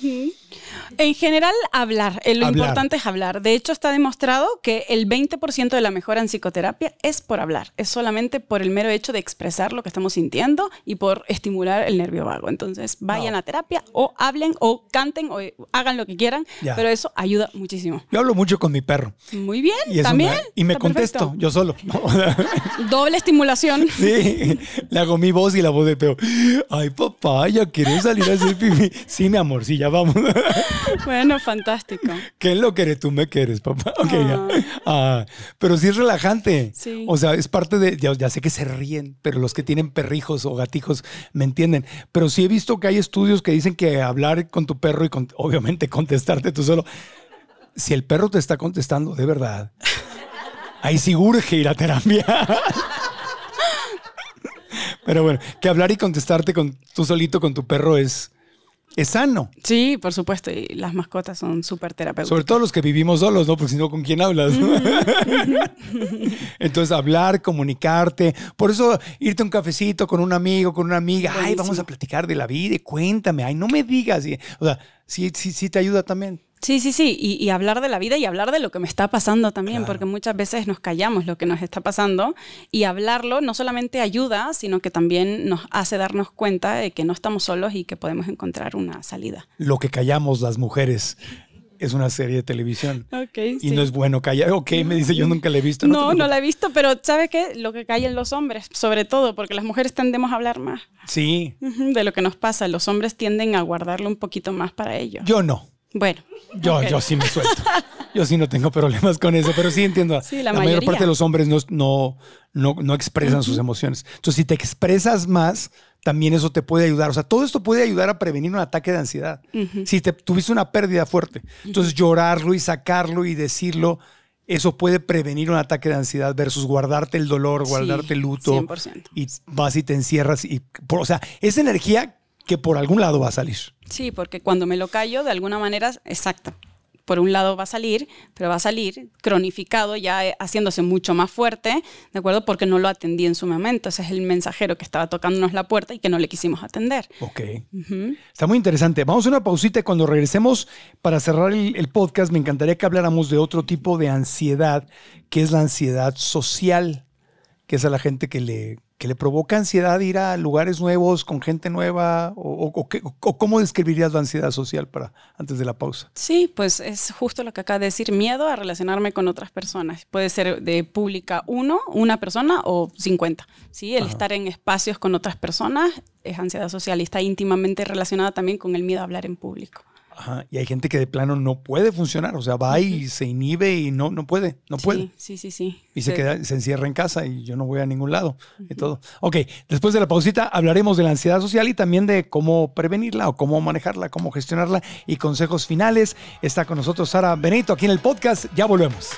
En general, hablar. Eh, lo importante es hablar. De hecho, está demostrado que el 20% de la mejora en psicoterapia es por hablar. Es solamente por el mero hecho de expresar lo que estamos sintiendo y por estimular el nervio vago. Entonces, vayan a terapia o hablen o canten o eh, hagan lo que quieran, pero eso ayuda muchísimo. Yo hablo mucho con mi perro. Muy bien, también. y me contesto yo solo. Doble estimulación. Sí, le hago mi voz y la voz de perro. Ay, papá, ya querés salir a hacer pipí. Sí, mi amor, sí, ya vamos. Bueno, fantástico. ¿Qué lo que Tú me quieres, papá. Ok, Ya. Ah. Ah, pero sí es relajante. Sí. O sea, es parte de. Ya, sé que se ríen, pero los que tienen perrijos o gatijos me entienden. Pero sí he visto que hay estudios que dicen que hablar con tu perro y obviamente contestarte tú solo. Si el perro te está contestando de verdad, ahí sí urge ir a terapia. Pero bueno, que hablar y contestarte con tú solito con tu perro es es sano. Sí, por supuesto. Y las mascotas son súper terapéuticas. Sobre todo los que vivimos solos, ¿no? Porque si no, ¿con quién hablas? Entonces, hablar, comunicarte. Por eso, irte a un cafecito con un amigo, con una amiga. Ay, vamos a platicar de la vida. Cuéntame. Ay, no me digas. O sea, sí, sí, sí te ayuda también. Sí, sí, sí, y, hablar de la vida y hablar de lo que me está pasando también, porque muchas veces nos callamos lo que nos está pasando y hablarlo no solamente ayuda, sino que también nos hace darnos cuenta de que no estamos solos y que podemos encontrar una salida. Lo que callamos las mujeres es una serie de televisión. y no es bueno callar. Ok, me dice, yo nunca la he visto. No, no, la he visto, pero ¿sabe qué? Lo que callan los hombres, sobre todo, porque las mujeres tendemos a hablar más. Sí. De lo que nos pasa. Los hombres tienden a guardarlo un poquito más para ellos. Yo no. Bueno. Yo, sí me suelto. Yo sí no tengo problemas con eso, pero sí entiendo. Sí, la, mayor parte de los hombres no, no, no, expresan sus emociones. Entonces, si te expresas más, también eso te puede ayudar. O sea, todo esto puede ayudar a prevenir un ataque de ansiedad. Si te tuviste una pérdida fuerte, entonces llorarlo y sacarlo y decirlo, eso puede prevenir un ataque de ansiedad versus guardarte el dolor, guardarte el luto 100%. y vas y te encierras y o sea, esa energía que por algún lado va a salir. Sí, porque cuando me lo callo, de alguna manera, exacta, por un lado va a salir, pero va a salir cronificado, ya eh, haciéndose mucho más fuerte, ¿de acuerdo? Porque no lo atendí en su momento. Ese es el mensajero que estaba tocándonos la puerta y que no le quisimos atender. Ok. Está muy interesante. Vamos a una pausita y cuando regresemos para cerrar el podcast, me encantaría que habláramos de otro tipo de ansiedad, que es la ansiedad social, que es a la gente que le que le provoca ansiedad ir a lugares nuevos con gente nueva? ¿O, cómo describirías la ansiedad social para antes de la pausa? Sí, pues es justo lo que acaba de decir, miedo a relacionarme con otras personas. Puede ser de pública uno, una persona o 50. ¿sí? El estar en espacios con otras personas es ansiedad social y está íntimamente relacionada también con el miedo a hablar en público. Y hay gente que de plano no puede funcionar, o sea, va y se inhibe y no, no puede, no puede. Sí, sí, sí. Y se, queda, se encierra en casa y yo no voy a ningún lado y todo. Ok, después de la pausita hablaremos de la ansiedad social y también de cómo prevenirla o cómo manejarla, cómo gestionarla y consejos finales. Está con nosotros Sara Benito aquí en el podcast. Ya volvemos.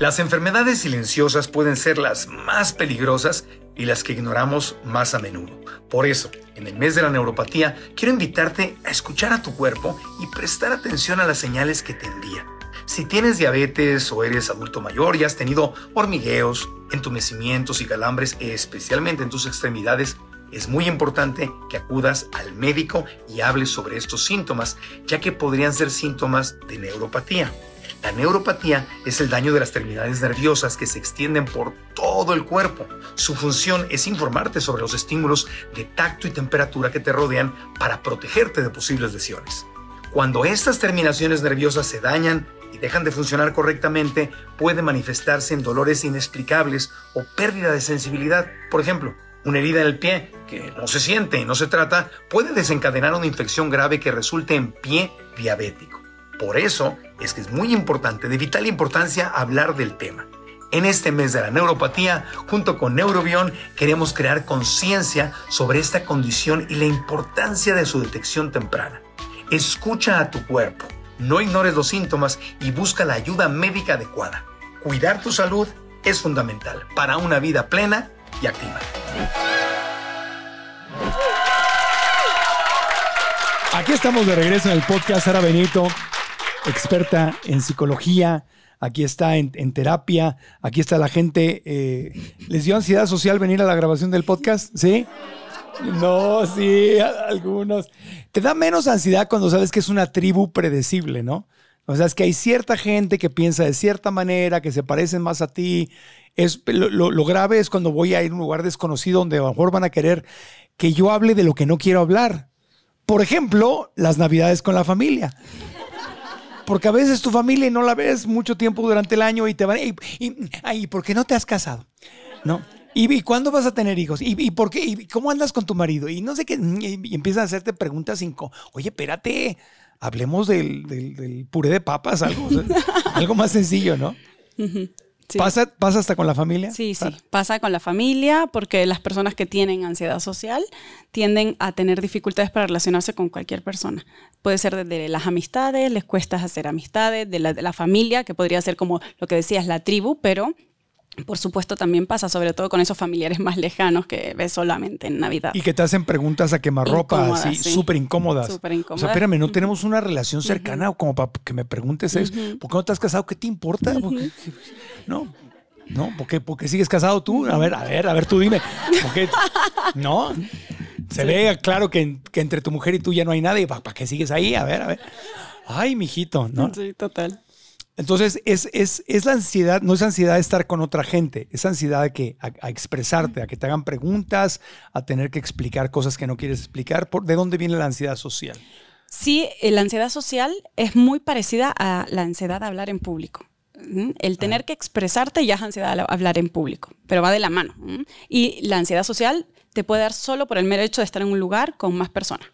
Las enfermedades silenciosas pueden ser las más peligrosas y las que ignoramos más a menudo. Por eso, en el mes de la neuropatía, quiero invitarte a escuchar a tu cuerpo y prestar atención a las señales que te envía. Si tienes diabetes o eres adulto mayor y has tenido hormigueos, entumecimientos y calambres, especialmente en tus extremidades, es muy importante que acudas al médico y hables sobre estos síntomas, ya que podrían ser síntomas de neuropatía. La neuropatía es el daño de las terminales nerviosas que se extienden por todo el cuerpo. Su función es informarte sobre los estímulos de tacto y temperatura que te rodean para protegerte de posibles lesiones. Cuando estas terminaciones nerviosas se dañan y dejan de funcionar correctamente, puede manifestarse en dolores inexplicables o pérdida de sensibilidad. Por ejemplo, una herida en el pie que no se siente y no se trata puede desencadenar una infección grave que resulte en pie diabético. Por eso es que es muy importante, de vital importancia, hablar del tema. En este mes de la neuropatía, junto con Neurobión, queremos crear conciencia sobre esta condición y la importancia de su detección temprana. Escucha a tu cuerpo, no ignores los síntomas y busca la ayuda médica adecuada. Cuidar tu salud es fundamental para una vida plena y activa. Aquí estamos de regreso en el podcast Sara Benito experta en psicología, aquí está en, terapia, aquí está la gente. Eh, ¿Les dio ansiedad social venir a la grabación del podcast? ¿Sí? No, sí, algunos. Te da menos ansiedad cuando sabes que es una tribu predecible, ¿no? O sea, es que hay cierta gente que piensa de cierta manera, que se parecen más a ti. Es, lo, lo grave es cuando voy a ir a un lugar desconocido donde a lo mejor van a querer que yo hable de lo que no quiero hablar. Por ejemplo, las navidades con la familia. Porque a veces tu familia no la ves mucho tiempo durante el año y te van, y, y, ay, ¿por qué no te has casado? ¿No? ¿Y, ¿Y, cuándo vas a tener hijos? ¿Y, ¿Y, por qué? ¿Y cómo andas con tu marido? Y no sé qué. Y, empiezan a hacerte preguntas sin... Oye, espérate, hablemos del, del, puré de papas, algo, algo más sencillo, ¿no? ¿Pasa, ¿Pasa hasta con la familia? Sí, sí, pasa con la familia porque las personas que tienen ansiedad social tienden a tener dificultades para relacionarse con cualquier persona. Puede ser desde las amistades, les cuesta hacer amistades, de la, familia, que podría ser como lo que decías, la tribu, pero por supuesto, también pasa, sobre todo con esos familiares más lejanos que ves solamente en Navidad. Y que te hacen preguntas a quemarropa, así, súper incómodas. Súper incómodas. O sea, espérame, no tenemos una relación cercana como para que me preguntes eso. ¿Por qué no estás casado? ¿Qué te importa? No, no, ¿por qué, sigues casado tú? A ver, a ver, a ver, tú dime. ¿Por qué? No, se ve claro que, entre tu mujer y tú ya no hay nada. para qué sigues ahí? A ver, a ver. Ay, mijito, ¿no? Sí, total. Entonces, es, la ansiedad, no es ansiedad de estar con otra gente, es ansiedad de que, expresarte, a que te hagan preguntas, a tener que explicar cosas que no quieres explicar. Por, ¿De dónde viene la ansiedad social? Sí, eh, la ansiedad social es muy parecida a la ansiedad de hablar en público. El tener que expresarte ya es ansiedad hablar en público, pero va de la mano. Y la ansiedad social te puede dar solo por el mero hecho de estar en un lugar con más personas.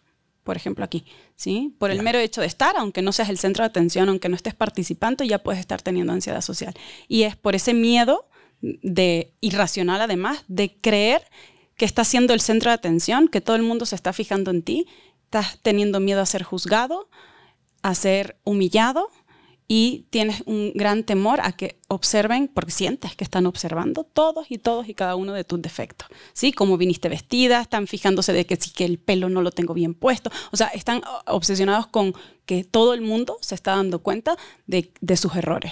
Por ejemplo, aquí, ¿sí? Por el mero hecho de estar, aunque no seas el centro de atención, aunque no estés participando, ya puedes estar teniendo ansiedad social. Y es por ese miedo de irracional además de creer que estás siendo el centro de atención, que todo el mundo se está fijando en ti, estás teniendo miedo a ser juzgado, a ser humillado, y tienes un gran temor a que observen, porque sientes que están observando todos y todos y cada uno de tus defectos, ¿sí? Cómo viniste vestida, están fijándose de que sí que el pelo no lo tengo bien puesto, o sea, están obsesionados con que todo el mundo se está dando cuenta de, sus errores.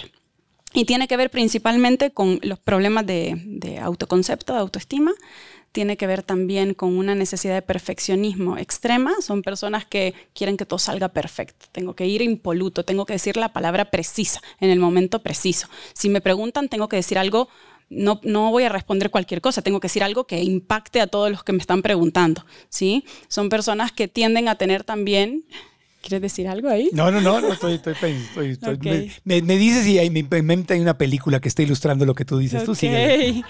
Y tiene que ver principalmente con los problemas de autoconcepto, de autoestima, tiene que ver también con una necesidad de perfeccionismo extrema. Son personas que quieren que todo salga perfecto. Tengo que ir impoluto, tengo que decir la palabra precisa en el momento preciso. Si me preguntan, tengo que decir algo no, no, voy a responder cualquier cosa, tengo que decir algo que impacte a todos los que me están preguntando, ¿sí? Son personas que tienden a tener también... ¿Quieres decir algo ahí? No, no, no, estoy, estoy, me, dices y ahí me hay una película que está ilustrando lo que tú dices. Okay. Tú sigue.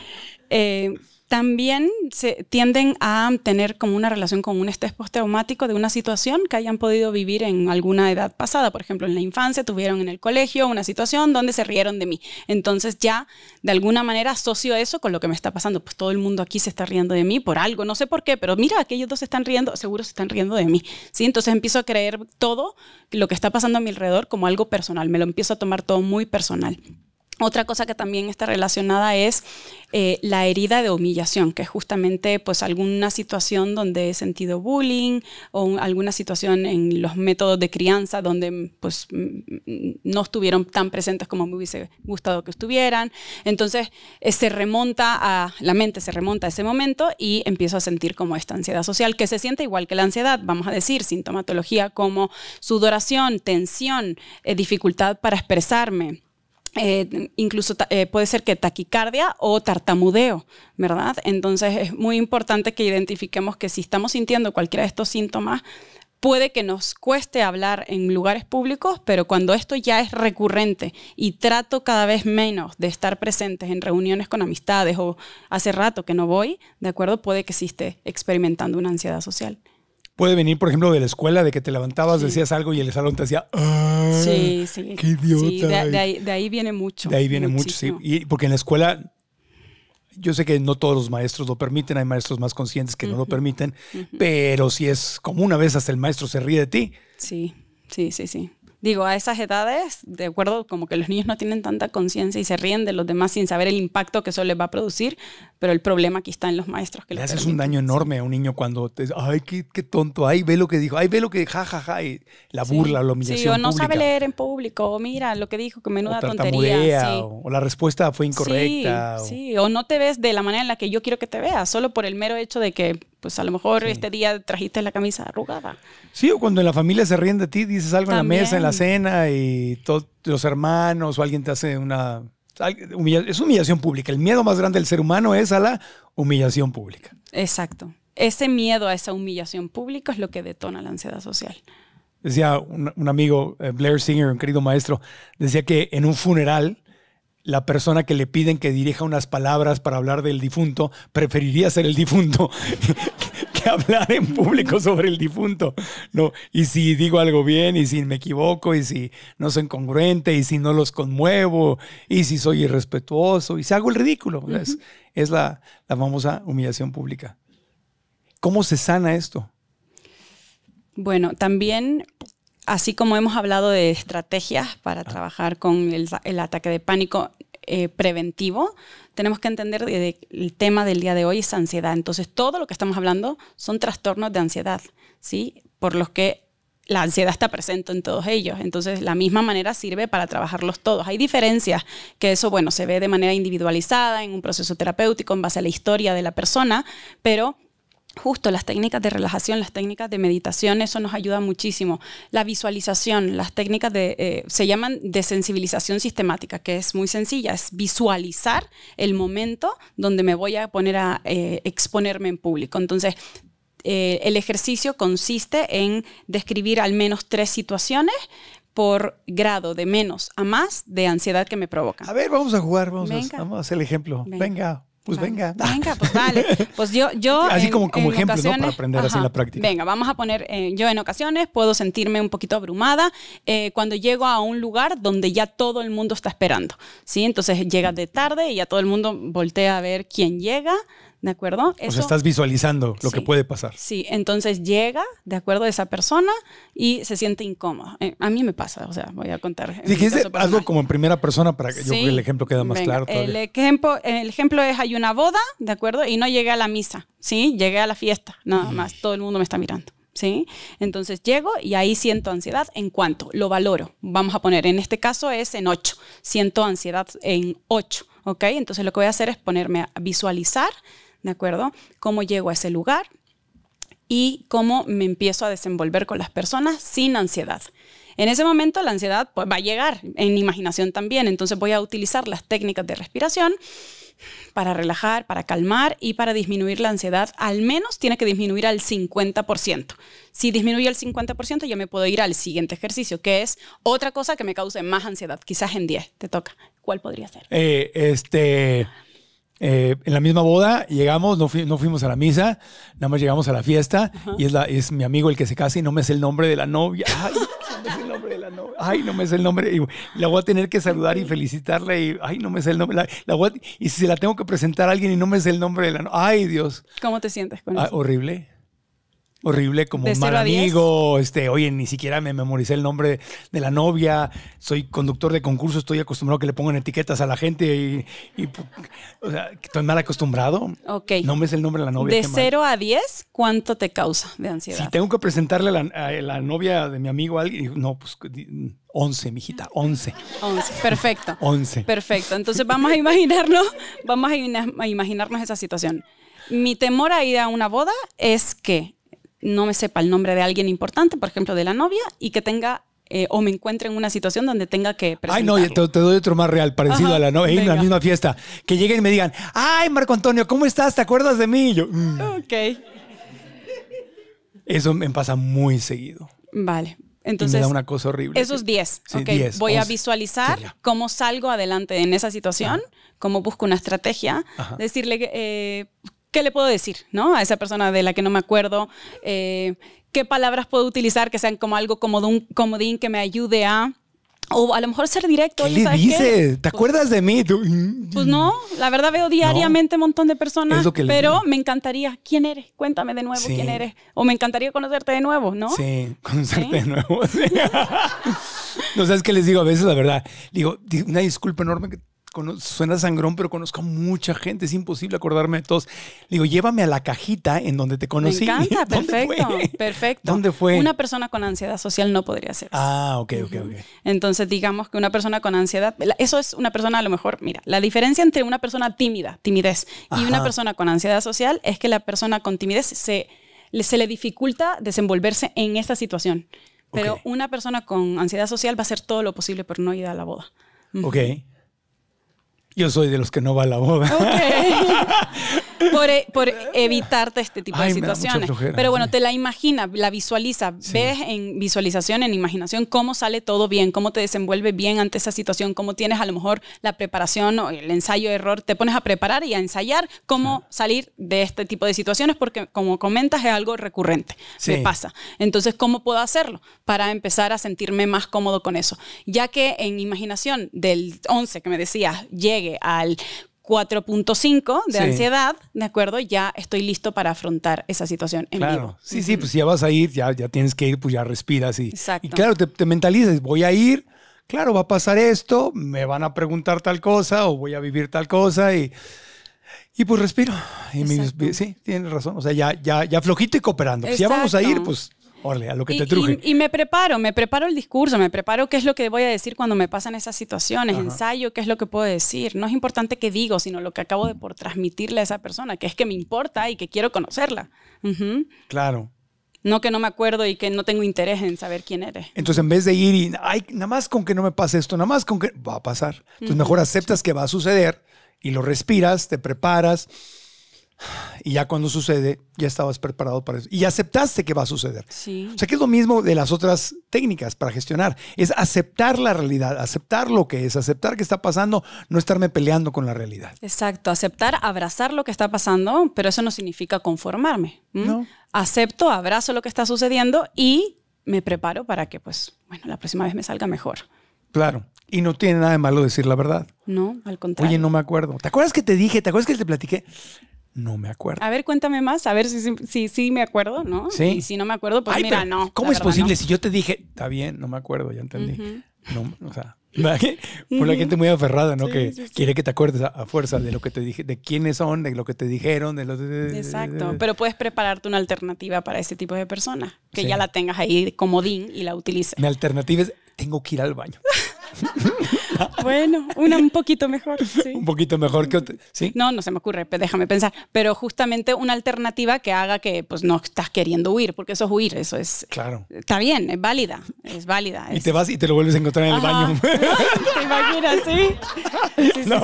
Eh, también se tienden a tener como una relación con un estrés postraumático de una situación que hayan podido vivir en alguna edad pasada. Por ejemplo, en la infancia tuvieron en el colegio una situación donde se rieron de mí. Entonces ya de alguna manera asocio eso con lo que me está pasando. Pues todo el mundo aquí se está riendo de mí por algo, no sé por qué, pero mira, aquellos dos están riendo, seguro se están riendo de mí. ¿Sí? Entonces empiezo a creer todo lo que está pasando a mi alrededor como algo personal. Me lo empiezo a tomar todo muy personal. Otra cosa que también está relacionada es eh, la herida de humillación, que es justamente pues alguna situación donde he sentido bullying o alguna situación en los métodos de crianza donde pues mm, no estuvieron tan presentes como me hubiese gustado que estuvieran. Entonces eh, se remonta a, la mente se remonta a ese momento y empiezo a sentir como esta ansiedad social que se siente igual que la ansiedad, vamos a decir, sintomatología como sudoración, tensión, eh, dificultad para expresarme eh, incluso eh, puede ser que taquicardia o tartamudeo, ¿verdad? Entonces es muy importante que identifiquemos que si estamos sintiendo cualquiera de estos síntomas, puede que nos cueste hablar en lugares públicos, pero cuando esto ya es recurrente y trato cada vez menos de estar presentes en reuniones con amistades o hace rato que no voy, ¿de acuerdo? Puede que sí esté experimentando una ansiedad social puede venir, por ejemplo, de la escuela, de que te levantabas, decías algo y el salón te decía, ¡Ah, sí, sí. ¡Qué idiota! de, ahí, de, ahí, viene mucho. De ahí viene mucho, sí. Y porque en la escuela, yo sé que no todos los maestros lo permiten, hay maestros más conscientes que no lo permiten, pero si es como una vez hasta el maestro se ríe de ti. Sí, sí, sí, sí digo, a esas edades, de acuerdo, como que los niños no tienen tanta conciencia y se ríen de los demás sin saber el impacto que eso les va a producir, pero el problema aquí está en los maestros. Que Le haces un daño enorme a un niño cuando te ay, qué, tonto, ay, ve lo que dijo, ay, ve lo que, ja ja, ja, y la burla, lo la humillación. Sí, o no sabe leer en público, o mira lo que dijo, que menuda tontería. O, la respuesta fue incorrecta. sí, o no te ves de la manera en la que yo quiero que te veas, solo por el mero hecho de que pues a lo mejor este día trajiste la camisa arrugada. Sí, o cuando en la familia se ríen de ti, dices algo en la mesa, en la cena, y todos los hermanos o alguien te hace una... Es humillación pública. El miedo más grande del ser humano es a la humillación pública. Exacto. Ese miedo a esa humillación pública es lo que detona la ansiedad social. Decía un amigo, eh, Blair Singer, un querido maestro, decía que en un funeral la persona que le piden que dirija unas palabras para hablar del difunto preferiría ser el difunto que, hablar en público sobre el difunto. No, y si digo algo bien, y si me equivoco, y si no soy congruente y si no los conmuevo, y si soy irrespetuoso, y si hago el ridículo. Es, la famosa humillación pública. ¿Cómo se sana esto? Bueno, también así como hemos hablado de estrategias para ah. trabajar con el, ataque de pánico eh, preventivo, tenemos que entender que el tema del día de hoy es ansiedad. Entonces, todo lo que estamos hablando son trastornos de ansiedad, ¿sí? Por los que la ansiedad está presente en todos ellos. Entonces, la misma manera sirve para trabajarlos todos. Hay diferencias, que eso, bueno, se ve de manera individualizada en un proceso terapéutico en base a la historia de la persona, pero Justo las técnicas de relajación, las técnicas de meditación, eso nos ayuda muchísimo. La visualización, las técnicas de, eh, se llaman de sensibilización sistemática, que es muy sencilla, es visualizar el momento donde me voy a poner a eh, exponerme en público. Entonces, eh, el ejercicio consiste en describir al menos tres situaciones por grado de menos a más de ansiedad que me provoca. A ver, vamos a jugar, vamos, a, vamos hacer el ejemplo. Venga. Pues venga. Venga, pues vale. Pues yo, yo así como, ejemplo, Para aprender así la práctica. Venga, vamos a poner, eh, yo en ocasiones puedo sentirme un poquito abrumada eh, cuando llego a un lugar donde ya todo el mundo está esperando, ¿sí? Entonces llega de tarde y ya todo el mundo voltea a ver quién llega, ¿De acuerdo? o sea, estás visualizando lo que puede pasar. Sí, entonces llega, de acuerdo, a esa persona y se siente incómodo. Eh, a mí me pasa, o sea, voy a contar. Si como en primera persona para que el ejemplo quede más claro. El ejemplo, el ejemplo es, hay una boda, ¿de acuerdo? Y no llegué a la misa, ¿sí? Llegué a la fiesta, nada más, todo el mundo me está mirando. ¿Sí? Entonces llego y ahí siento ansiedad en cuánto, lo valoro. Vamos a poner, en este caso es en 8, siento ansiedad en 8, ¿ok? Entonces lo que voy a hacer es ponerme a visualizar ¿de acuerdo? ¿Cómo llego a ese lugar? Y cómo me empiezo a desenvolver con las personas sin ansiedad. En ese momento la ansiedad pues, va a llegar, en imaginación también, entonces voy a utilizar las técnicas de respiración para relajar, para calmar y para disminuir la ansiedad, al menos tiene que disminuir al 50%. Si disminuye al 50%, ya me puedo ir al siguiente ejercicio, que es otra cosa que me cause más ansiedad, quizás en 10, te toca. ¿Cuál podría ser? Eh, este... Eh, en la misma boda, llegamos, no, fuimos a la misa, nada más llegamos a la fiesta y es, es mi amigo el que se casa y no me sé el nombre de la novia. Ay, no me sé el nombre la Ay, no me el nombre. la voy a tener que saludar y felicitarle. y, ay, no me sé el nombre. La, y si se la tengo que presentar a alguien y no me sé el nombre de la novia. Ay, Dios. ¿Cómo te sientes con ah, eso? Horrible horrible como un mal amigo, este, oye, ni siquiera me memoricé el nombre de la novia, soy conductor de concursos, estoy acostumbrado a que le pongan etiquetas a la gente y, estoy mal acostumbrado. Ok. No me es el nombre de la novia. De 0 a 10, ¿cuánto te causa de ansiedad? Si tengo que presentarle a la, novia de mi amigo a alguien, no, pues 11, mijita, 11. 11, perfecto. 11. Perfecto. Entonces vamos a imaginarnos, vamos a imaginarnos esa situación. Mi temor a ir a una boda es que no me sepa el nombre de alguien importante, por ejemplo, de la novia, y que tenga eh, o me encuentre en una situación donde tenga que Ay, no, te, doy otro más real, parecido a la novia, en la misma fiesta. Que lleguen y me digan, ay, Marco Antonio, ¿cómo estás? ¿Te acuerdas de mí? Y yo, mm". Ok. Eso me pasa muy seguido. Vale. Entonces, y me da una cosa horrible. Esos 10. Ok, voy a visualizar cómo salgo adelante en esa situación, cómo busco una estrategia, decirle eh, ¿qué le puedo decir ¿no? a esa persona de la que no me acuerdo? Eh, ¿Qué palabras puedo utilizar que sean como algo como de un comodín que me ayude a... O a lo mejor ser directo. ¿Qué dices? ¿Te pues acuerdas de mí? Pues no, la verdad veo diariamente un montón de personas, pero me encantaría. ¿Quién eres? Cuéntame de nuevo quién eres. O me encantaría conocerte de nuevo, ¿no? Sí, conocerte de nuevo. no sabes qué les digo a veces, la verdad. Digo, una disculpa enorme que suena sangrón, pero conozco a mucha gente, es imposible acordarme de todos. Le digo, llévame a la cajita en donde te conocí. Me encanta, perfecto, perfecto. ¿Dónde fue? Una persona con ansiedad social no podría ser Ah, ok, ok, ok. Entonces, digamos que una persona con ansiedad, eso es una persona a lo mejor, mira, la diferencia entre una persona tímida, timidez, y una persona con ansiedad social es que la persona con timidez se, le dificulta desenvolverse en esta situación. Pero una persona con ansiedad social va a hacer todo lo posible por no ir a la boda. Ok. Yo soy de los que no va a la boda. por, e, evitarte este tipo de situaciones. Pero bueno, te la imaginas, la visualiza, ves en visualización, en imaginación, cómo sale todo bien, cómo te desenvuelve bien ante esa situación, cómo tienes a lo mejor la preparación o el ensayo error, te pones a preparar y a ensayar cómo salir de este tipo de situaciones, porque como comentas es algo recurrente, me pasa. Entonces, ¿cómo puedo hacerlo para empezar a sentirme más cómodo con eso? Ya que en imaginación del 11 que me decías, llegue al 4.5 de ansiedad, ¿de acuerdo? Ya estoy listo para afrontar esa situación en claro. vivo. Sí, sí, pues ya vas a ir, ya, ya tienes que ir, pues ya respiras y, Exacto. y claro, te, mentalizas, voy a ir, claro, va a pasar esto, me van a preguntar tal cosa o voy a vivir tal cosa y... Y pues respiro. Y sí, tienes razón. O sea, ya, ya, ya flojito y cooperando. Si pues ya vamos a ir, pues Orle, a lo que y, te truje. Y, me preparo, me preparo el discurso, me preparo qué es lo que voy a decir cuando me pasan esas situaciones, ensayo qué es lo que puedo decir. No es importante qué digo, sino lo que acabo de por transmitirle a esa persona, que es que me importa y que quiero conocerla. Claro. No que no me acuerdo y que no tengo interés en saber quién eres. Entonces, en vez de ir y, ay, nada más con que no me pase esto, nada más con que va a pasar. Entonces, mejor aceptas que va a suceder y lo respiras, te preparas Y ya cuando sucede, ya estabas preparado para eso. Y aceptaste que va a suceder. Sí. O sea, que es lo mismo de las otras técnicas para gestionar. Es aceptar la realidad, aceptar lo que es, aceptar que está pasando, no estarme peleando con la realidad. Exacto, aceptar, abrazar lo que está pasando, pero eso no significa conformarme. No. Acepto, abrazo lo que está sucediendo y me preparo para que, pues, bueno, la próxima vez me salga mejor. Claro. Y no tiene nada de malo decir la verdad. No, al contrario. Oye, no me acuerdo. ¿Te acuerdas que te dije? ¿Te acuerdas que te platiqué? No me acuerdo. A ver, cuéntame más, a ver si sí si, me acuerdo, ¿no? Sí. Y si no me acuerdo, pues mira, no. ¿Cómo es posible si yo te dije, está bien, no me acuerdo, ya entendí? no, o sea, por la gente muy aferrada, ¿no? que quiere que te acuerdes a, fuerza de lo que te dije, de quiénes son, de lo que te dijeron, de los. Exacto. Pero puedes prepararte una alternativa para ese tipo de persona. que ya la tengas ahí comodín y la utilices. Mi alternativa es tengo que ir al baño. bueno, una un poquito mejor. Sí. Un poquito mejor que otra. ¿Sí? No, no se me ocurre, déjame pensar. Pero justamente una alternativa que haga que pues no estás queriendo huir, porque eso es huir, eso es. Claro. Está bien, es válida, es válida. Y te vas y te lo vuelves a encontrar en el baño. ¿Te imaginas, sí? no,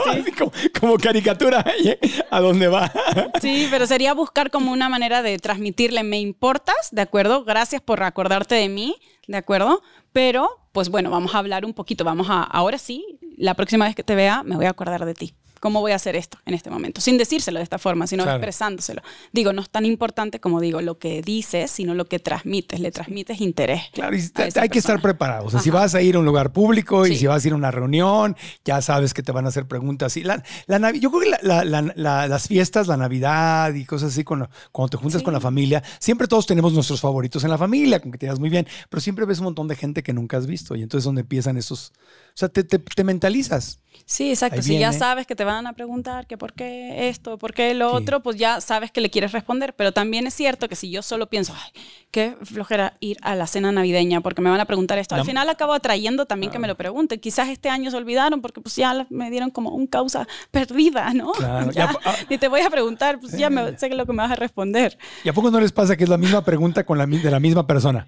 como, caricatura, ¿eh? ¿a dónde va? Sí, pero sería buscar como una manera de transmitirle, me importas, ¿de acuerdo? Gracias por acordarte de mí, ¿de acuerdo? Pero pues bueno, vamos a hablar un poquito, vamos a, ahora sí, la próxima vez que te vea me voy a acordar de ti. ¿Cómo voy a hacer esto en este momento? Sin decírselo de esta forma, sino expresándoselo. Digo, no es tan importante como digo lo que dices, sino lo que transmites. Le transmites interés. Claro, hay que estar preparados. O sea, si vas a ir a un lugar público y si vas a ir a una reunión, ya sabes que te van a hacer preguntas. Y la, la yo creo que las fiestas, la Navidad y cosas así, cuando, te juntas con la familia, siempre todos tenemos nuestros favoritos en la familia, con que te das muy bien, pero siempre ves un montón de gente que nunca has visto. Y entonces, donde empiezan esos o sea, te, mentalizas. Sí, exacto. si ya sabes que te van a preguntar que por qué esto, por qué lo otro, pues ya sabes que le quieres responder. Pero también es cierto que si yo solo pienso, ay, qué flojera ir a la cena navideña porque me van a preguntar esto, al final acabo atrayendo también que me ah. lo pregunten. Quizás este año se olvidaron porque pues ya me dieron como un causa perdida, ¿no? Claro. Ah. te voy a preguntar, pues ya me, sé lo que me vas a responder. ¿Y a poco no les pasa que es la misma pregunta con la, de la misma persona?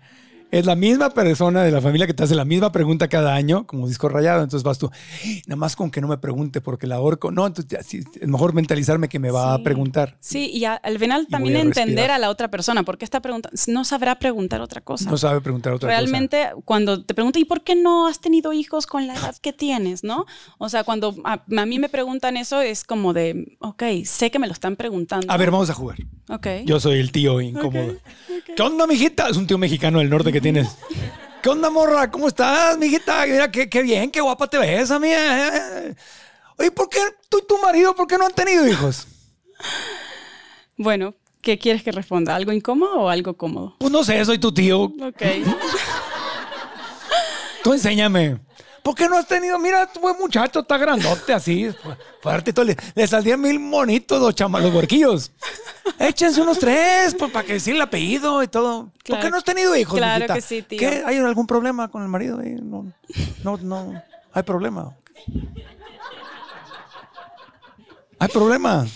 Es la misma persona de la familia que te hace la misma pregunta cada año, como disco rayado. Entonces vas tú, eh, nada más con que no me pregunte porque la orco, No, entonces es mejor mentalizarme que me va a preguntar. Sí, y al final también entender a la otra persona, porque esta pregunta no sabrá preguntar otra cosa. No sabe preguntar otra cosa. Realmente, cuando te preguntan, ¿y por qué no has tenido hijos con la edad que tienes? ¿No? O sea, cuando a, mí me preguntan eso, es como de, ok, sé que me lo están preguntando. A ver, vamos a jugar. Ok. Yo soy el tío incómodo. ¿Qué onda, mijita? Es un tío mexicano del norte que tienes. ¿Qué onda, morra? ¿Cómo estás, mijita? Mira, qué, qué bien, qué guapa te ves, amiga. Eh. Oye, ¿por qué tú y tu marido, por qué no han tenido hijos? Bueno, ¿qué quieres que responda? ¿Algo incómodo o algo cómodo? Pues no sé, soy tu tío. Ok. tú enséñame. ¿por qué no has tenido? Mira, tu este buen muchacho está grandote así, fuerte y todo. Le, le mil monitos los chamalos los Échense unos tres, pues para que decir el apellido y todo. ¿Por qué no has tenido hijos? Claro que sí, tío. ¿Hay algún problema con el marido? Eh, no, no, no. Hay problema. ¿Hay problema?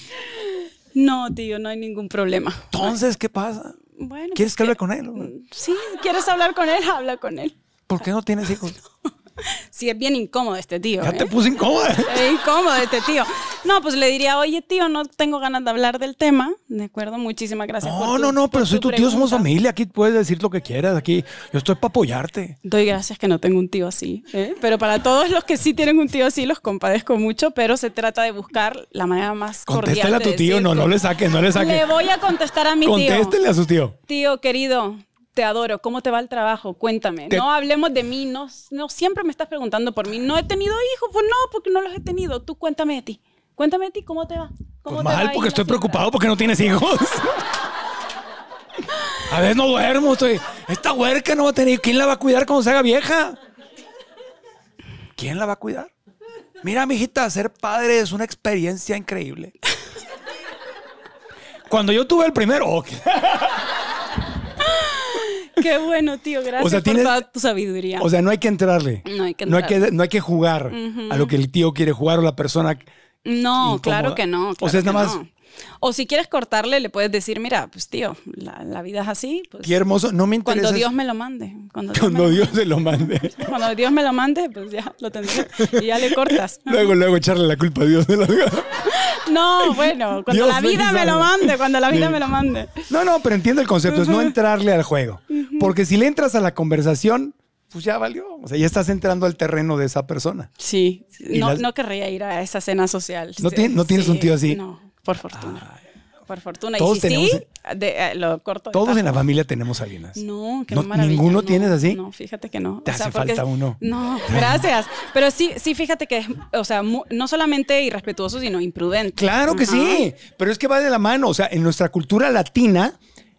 No, tío, no hay ningún problema. Entonces, ¿qué pasa? Bueno, ¿Quieres pues que hable con él? Sí, quieres hablar con él, habla con él. ¿Por qué no tienes hijos? Si es bien incómodo este tío. Ya te ¿eh? puse incómodo? Es incómodo este tío. No, pues le diría, oye, tío, no tengo ganas de hablar del tema. De acuerdo, muchísimas gracias. No, no, no, pero soy tu, tío, somos familia. Aquí puedes decir lo que quieras. Aquí yo estoy para apoyarte. Doy gracias que no tengo un tío así. ¿eh? Pero para todos los que sí tienen un tío así, los compadezco mucho, pero se trata de buscar la manera más cordial. Contéstale a tu tío, no, no le saques, no le saques. Le voy a contestar a mi tío. Contéstele a su tío. Tío, querido, te adoro, ¿cómo te va el trabajo? Cuéntame. No hablemos de mí, no, siempre me estás preguntando por mí. No he tenido hijos, pues no, porque no los he tenido. Tú cuéntame de ti. Cuéntame de ti, ¿cómo te va? Pues mal, porque estoy preocupado porque no tienes hijos. a veces no duermo, estoy. Esta huerca no va a tener. ¿Quién la va a cuidar cuando se haga vieja? ¿Quién la va a cuidar? Mira, mijita, ser padre es una experiencia increíble. Cuando yo tuve el primero. Qué bueno, tío. Gracias o por toda tu sabiduría. O sea, no hay que entrarle. No hay que, entrarle. No, hay que jugar a lo que el tío quiere jugar o la persona. No, claro que no. o sea, es nada más o si quieres cortarle, le puedes decir, mira, pues tío, la, vida es así. Pues, Qué hermoso, no me interesa. Cuando Dios me lo mande. Cuando Dios, me lo mande. Cuando Dios me lo mande, pues ya lo tendré. Y ya le cortas. luego, luego echarle la culpa a Dios No, bueno, cuando la vida me lo mande, cuando la vida me lo mande. No, no, pero entiendo el concepto, es no entrarle al juego. Porque si le entras a la conversación, pues ya valió. O sea, ya estás entrando al terreno de esa persona. Sí, no, querría ir a esa cena social. No, tienes un tío así. No. Por fortuna. Por fortuna. Todos y sí, de, eh, lo corto. todos en la familia tenemos alienas. No, no, ¿Ninguno tienes así? No, fíjate que no. Te hace falta uno. No, gracias. Pero sí, sí, fíjate que o sea, no solamente irrespetuoso, sino imprudente. Claro que sí, pero es que va de la mano. O sea, en nuestra cultura latina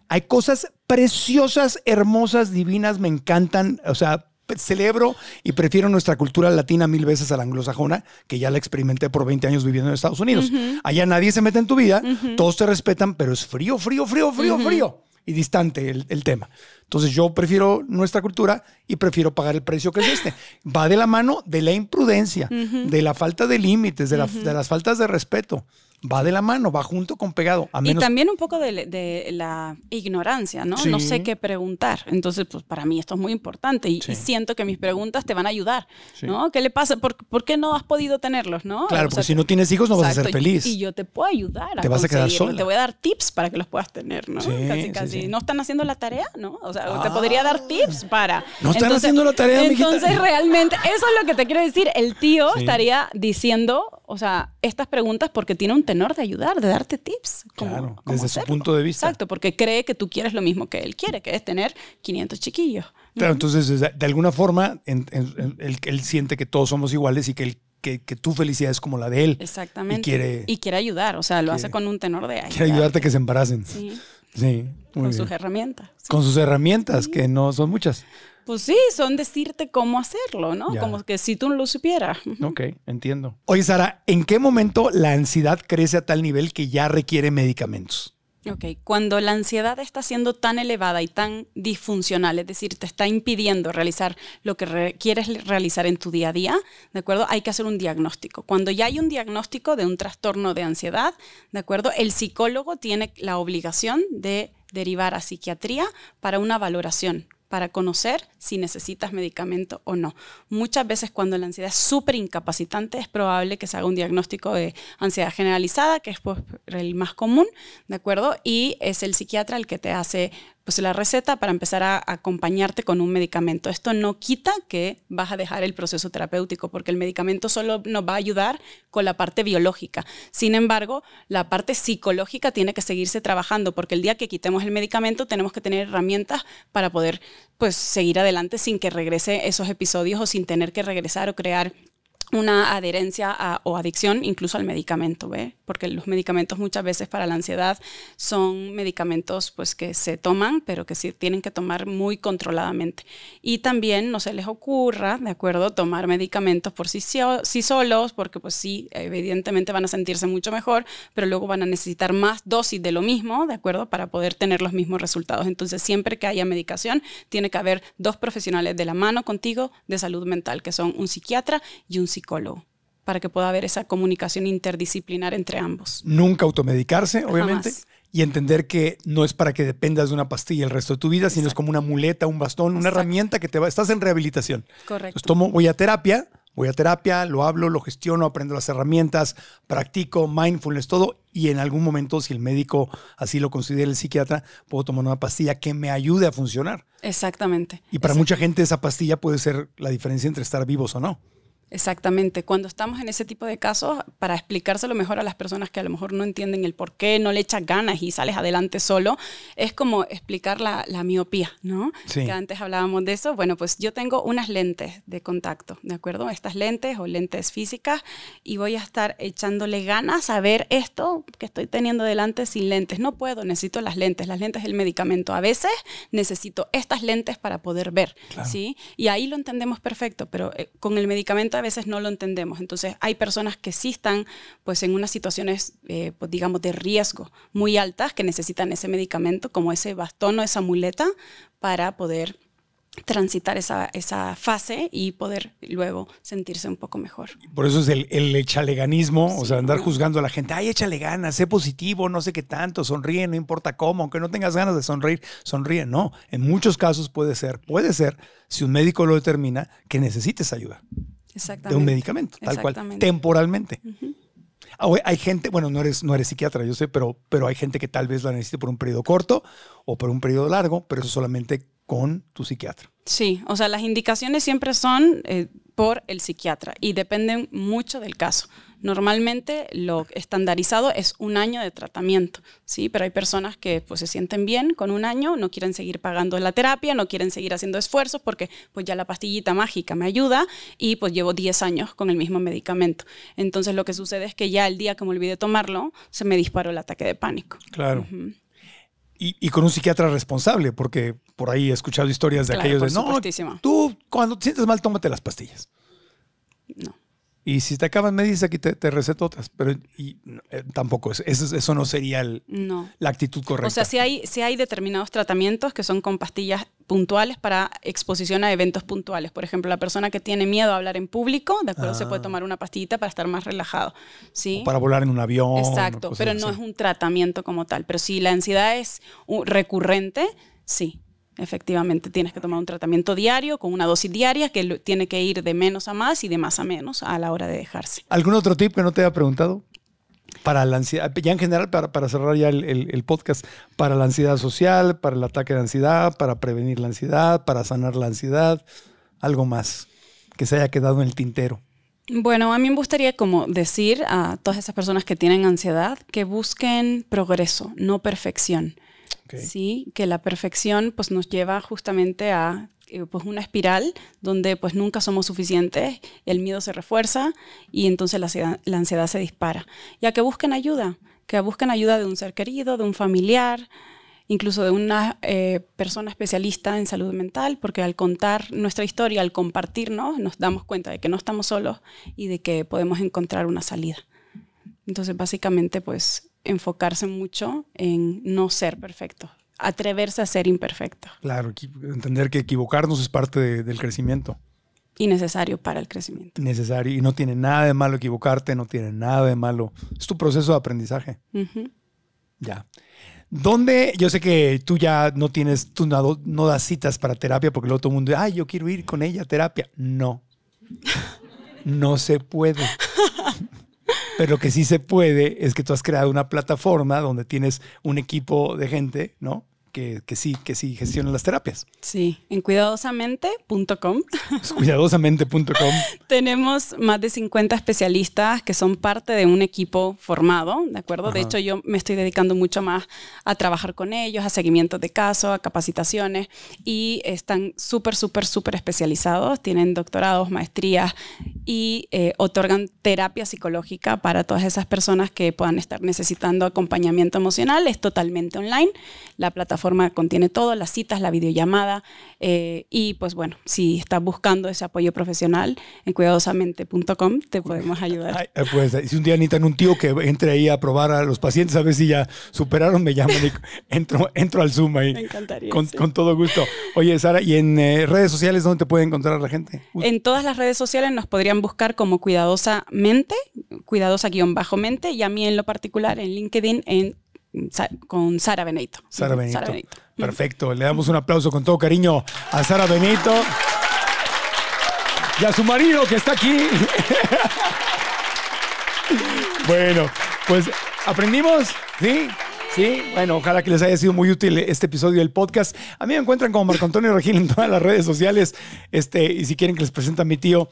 hay cosas preciosas, hermosas, divinas, me encantan. O sea, celebro y prefiero nuestra cultura latina mil veces a la anglosajona, que ya la experimenté por 20 años viviendo en Estados Unidos. Allá nadie se mete en tu vida, todos te respetan, pero es frío, frío, frío, frío, frío y distante el, tema. Entonces yo prefiero nuestra cultura y prefiero pagar el precio que es este. Va de la mano de la imprudencia, de la falta de límites, de las faltas de respeto va de la mano, va junto con pegado. A menos... Y también un poco de, la ignorancia, ¿no? No sé qué preguntar. Entonces, pues para mí esto es muy importante y, siento que mis preguntas te van a ayudar, ¿no? ¿Qué le pasa? ¿Por, qué no has podido tenerlos, no? Claro, porque si no tienes hijos no vas a ser feliz. Y, yo te puedo ayudar a Te vas a quedar sola. Te voy a dar tips para que los puedas tener, ¿no? casi, casi. ¿No están haciendo la tarea, no? O sea, te ah. podría dar tips para... No están haciendo la tarea, Entonces, realmente, eso es lo que te quiero decir. El tío estaría diciendo, o sea, estas preguntas porque tiene un tema tenor de ayudar, de darte tips. claro, desde su punto de vista. Exacto, porque cree que tú quieres lo mismo que él quiere, que es tener 500 chiquillos. Claro, entonces de alguna forma él, siente que todos somos iguales y que, tu felicidad es como la de él. Exactamente. Y quiere, y quiere ayudar, o sea, lo hace con un tenor de ayuda. Quiere ayudarte a que se embaracen. Sí. Sí. con sus herramientas. Con sus herramientas, que no son muchas. Pues sí, son decirte cómo hacerlo, ¿no? Como que si tú lo supieras. Ok, entiendo. Oye, Sara, ¿en qué momento la ansiedad crece a tal nivel que ya requiere medicamentos? Ok, cuando la ansiedad está siendo tan elevada y tan disfuncional, es decir, te está impidiendo realizar lo que quieres realizar en tu día a día, ¿de acuerdo? Hay que hacer un diagnóstico. Cuando ya hay un diagnóstico de un trastorno de ansiedad, ¿de acuerdo? El psicólogo tiene la obligación de derivar a psiquiatría para una valoración para conocer si necesitas medicamento o no. Muchas veces cuando la ansiedad es súper incapacitante es probable que se haga un diagnóstico de ansiedad generalizada, que es pues, el más común, ¿de acuerdo? Y es el psiquiatra el que te hace pues la receta para empezar a acompañarte con un medicamento. Esto no quita que vas a dejar el proceso terapéutico, porque el medicamento solo nos va a ayudar con la parte biológica. Sin embargo, la parte psicológica tiene que seguirse trabajando, porque el día que quitemos el medicamento tenemos que tener herramientas para poder pues, seguir adelante sin que regrese esos episodios o sin tener que regresar o crear una adherencia o adicción incluso al medicamento, ¿ve? Porque los medicamentos muchas veces para la ansiedad son medicamentos pues que se toman, pero que sí tienen que tomar muy controladamente. Y también no se les ocurra, ¿de acuerdo?, tomar medicamentos por sí, sí solos, porque pues sí, evidentemente van a sentirse mucho mejor, pero luego van a necesitar más dosis de lo mismo, ¿de acuerdo?, para poder tener los mismos resultados. Entonces, siempre que haya medicación, tiene que haber dos profesionales de la mano contigo de salud mental, que son un psiquiatra y un psiquiatra psicólogo para que pueda haber esa comunicación interdisciplinar entre ambos. Nunca automedicarse, obviamente, y entender que no es para que dependas de una pastilla el resto de tu vida, sino es como una muleta, un bastón, una herramienta que te va, estás en rehabilitación. Correcto. Entonces tomo, voy a terapia, voy a terapia, lo hablo, lo gestiono, aprendo las herramientas, practico mindfulness, todo, y en algún momento, si el médico así lo considera, el psiquiatra, puedo tomar una pastilla que me ayude a funcionar. Exactamente. Y para mucha gente esa pastilla puede ser la diferencia entre estar vivos o no. Exactamente. Cuando estamos en ese tipo de casos, para explicárselo mejor a las personas que a lo mejor no entienden el por qué, no le echas ganas y sales adelante solo, es como explicar la, miopía, ¿no? Sí. Que antes hablábamos de eso. Bueno, pues yo tengo unas lentes de contacto, ¿de acuerdo? Estas lentes o lentes físicas y voy a estar echándole ganas a ver esto que estoy teniendo delante sin lentes. No puedo, necesito las lentes. Las lentes del el medicamento. A veces necesito estas lentes para poder ver, ¿sí? Y ahí lo entendemos perfecto, pero eh, con el medicamento a veces no lo entendemos. Entonces hay personas que sí están pues, en unas situaciones, eh, pues, digamos, de riesgo muy altas que necesitan ese medicamento, como ese bastón o esa muleta, para poder transitar esa, esa, fase y poder luego sentirse un poco mejor. Por eso es el, el echaleganismo, o sea, andar juzgando a la gente, ay, échale ganas, sé positivo, no sé qué tanto, sonríe, no importa cómo, aunque no tengas ganas de sonreír, sonríe. No, en muchos casos puede ser, puede ser, si un médico lo determina, que necesites ayuda de un medicamento, tal cual, temporalmente. Ah, hay gente, bueno, no eres, no eres psiquiatra, yo sé, pero, pero hay gente que tal vez la necesite por un periodo corto o por un periodo largo, pero eso solamente con tu psiquiatra. Sí, o sea, las indicaciones siempre son eh, por el psiquiatra y dependen mucho del caso. Normalmente lo estandarizado es un año de tratamiento, ¿sí? Pero hay personas que pues, se sienten bien con un año, no quieren seguir pagando la terapia, no quieren seguir haciendo esfuerzos porque pues ya la pastillita mágica me ayuda y pues llevo 10 años con el mismo medicamento. Entonces lo que sucede es que ya el día que me olvidé tomarlo, se me disparó el ataque de pánico. Claro y, con un psiquiatra responsable, porque por ahí he escuchado historias de aquellos de no, tú cuando te sientes mal, tómate las pastillas. No. Y si te acaban, me dices aquí, te, te otras. Pero y, eh, tampoco, es, eso, no sería la actitud correcta. O sea, si hay, si hay determinados tratamientos que son con pastillas puntuales para exposición a eventos puntuales. Por ejemplo, la persona que tiene miedo a hablar en público, de acuerdo, se puede ah. tomar una pastillita para estar más relajado. ¿sí? para volar en un avión. Exacto, pero no es un tratamiento como tal. Pero si la ansiedad es uh, recurrente, sí, Efectivamente, tienes que tomar un tratamiento diario con una dosis diaria que tiene que ir de menos a más y de más a menos a la hora de dejarse. ¿Algún otro tip que no te haya preguntado? Para la ansiedad, ya en general, para, cerrar ya el, podcast, para la ansiedad social, para el ataque de ansiedad, para prevenir la ansiedad, para sanar la ansiedad, algo más que se haya quedado en el tintero. Bueno, a mí me gustaría como decir a todas esas personas que tienen ansiedad que busquen progreso, no perfección Sí, que la perfección pues nos lleva justamente a eh, pues, una espiral donde pues nunca somos suficientes, el miedo se refuerza y entonces la ansiedad, se dispara. Ya que busquen ayuda, que busquen ayuda de un ser querido, de un familiar, incluso de una eh, persona especialista en salud mental, porque al contar nuestra historia, al compartirnos, nos damos cuenta de que no estamos solos y de que podemos encontrar una salida. Entonces, básicamente, pues enfocarse mucho en no ser perfecto, atreverse a ser imperfecto. Claro, entender que equivocarnos es parte del crecimiento. Y necesario para el crecimiento. Necesario. Y no tiene nada de malo equivocarte, no tiene nada de malo. Es tu proceso de aprendizaje. Ya. ¿Dónde? Yo sé que tú ya no tienes, tú no, das citas para terapia porque luego todo el mundo, ay, yo quiero ir con ella a terapia. No. No se puede. Pero lo que sí se puede es que tú has creado una plataforma donde tienes un equipo de gente, ¿no? que, sí, que sí gestionan las terapias. Sí, en cuidadosamente.com. Pues, cuidadosamente.com. Tenemos más de 50 especialistas que son parte de un equipo formado, ¿de acuerdo? De hecho, yo me estoy dedicando mucho más a trabajar con ellos, a seguimiento de casos, a capacitaciones y están súper, súper, súper especializados. Tienen doctorados, maestrías y eh, otorgan terapia psicológica para todas esas personas que puedan estar necesitando acompañamiento emocional. Es totalmente online. La plataforma forma contiene todo, las citas, la videollamada eh, y pues bueno, si estás buscando ese apoyo profesional en cuidadosamente.com te podemos ayudar. Eh, pues si un día necesitan un tío que entre ahí a probar a los pacientes a ver si ya superaron, me llamo y entro, entro al Zoom ahí. Me encantaría. Con, todo gusto. Oye, Sara, ¿y en eh, redes sociales dónde te puede encontrar la gente? En todas las redes sociales nos podrían buscar como cuidadosamente, cuidadosa-mente y a mí en lo particular en LinkedIn en con Sara Benito. Sara Benito. Perfecto. Le damos un aplauso con todo cariño a Sara Benito y a su marido que está aquí. bueno, pues aprendimos, ¿sí? Sí, bueno, ojalá que les haya sido muy útil este episodio del podcast. A mí me encuentran como Marco Antonio Regil en todas las redes sociales. Este, y si quieren que les presente a mi tío,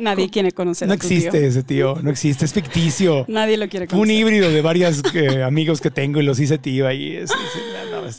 Nadie quiere conocer no a tu existe ese tío, no existe, es ficticio. Nadie lo quiere conocer. Un híbrido de varios eh, amigos que tengo y los hice tío ahí. Es,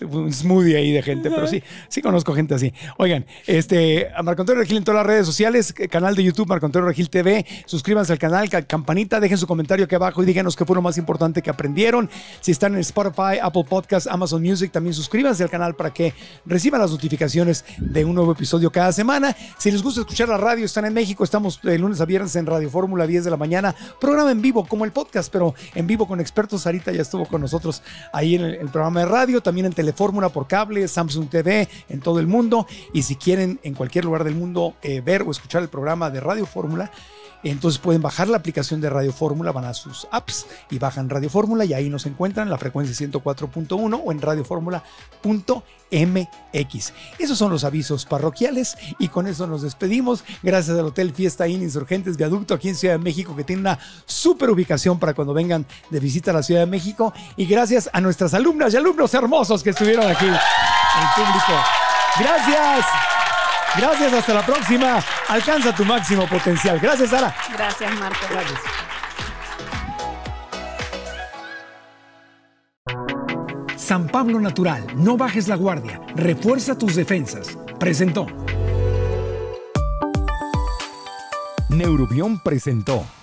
un smoothie ahí de gente, pero sí, sí conozco gente así. Oigan, este, a Regil en todas las redes sociales, eh, canal de YouTube Marco Regil TV, suscríbanse al canal, campanita, dejen su comentario aquí abajo y díganos qué fue lo más importante que aprendieron. Si están en Spotify, Apple Podcast, Amazon Music, también suscríbanse al canal para que reciban las notificaciones de un nuevo episodio cada semana. Si les gusta escuchar la radio, están en México, estamos eh, de lunes a viernes en Radio Fórmula 10 de la mañana. Programa en vivo, como el podcast, pero en vivo con expertos. Sarita ya estuvo con nosotros ahí en el, programa de radio, también en Telefórmula por cable, Samsung TV, en todo el mundo. Y si quieren en cualquier lugar del mundo eh, ver o escuchar el programa de Radio Fórmula, entonces pueden bajar la aplicación de Radio Fórmula, van a sus apps y bajan Radio Fórmula y ahí nos encuentran la frecuencia 104.1 o en radioformula.mx. Esos son los avisos parroquiales y con eso nos despedimos. Gracias al Hotel Fiesta Inn Insurgentes Viaducto aquí en Ciudad de México que tiene una super ubicación para cuando vengan de visita a la Ciudad de México y gracias a nuestras alumnas y alumnos hermosos que estuvieron aquí en público. Gracias. Gracias, hasta la próxima. Alcanza tu máximo potencial. Gracias, Sara. Gracias, Marco. Gracias. San Pablo Natural, no bajes la guardia, refuerza tus defensas. Presentó. Neurobión presentó.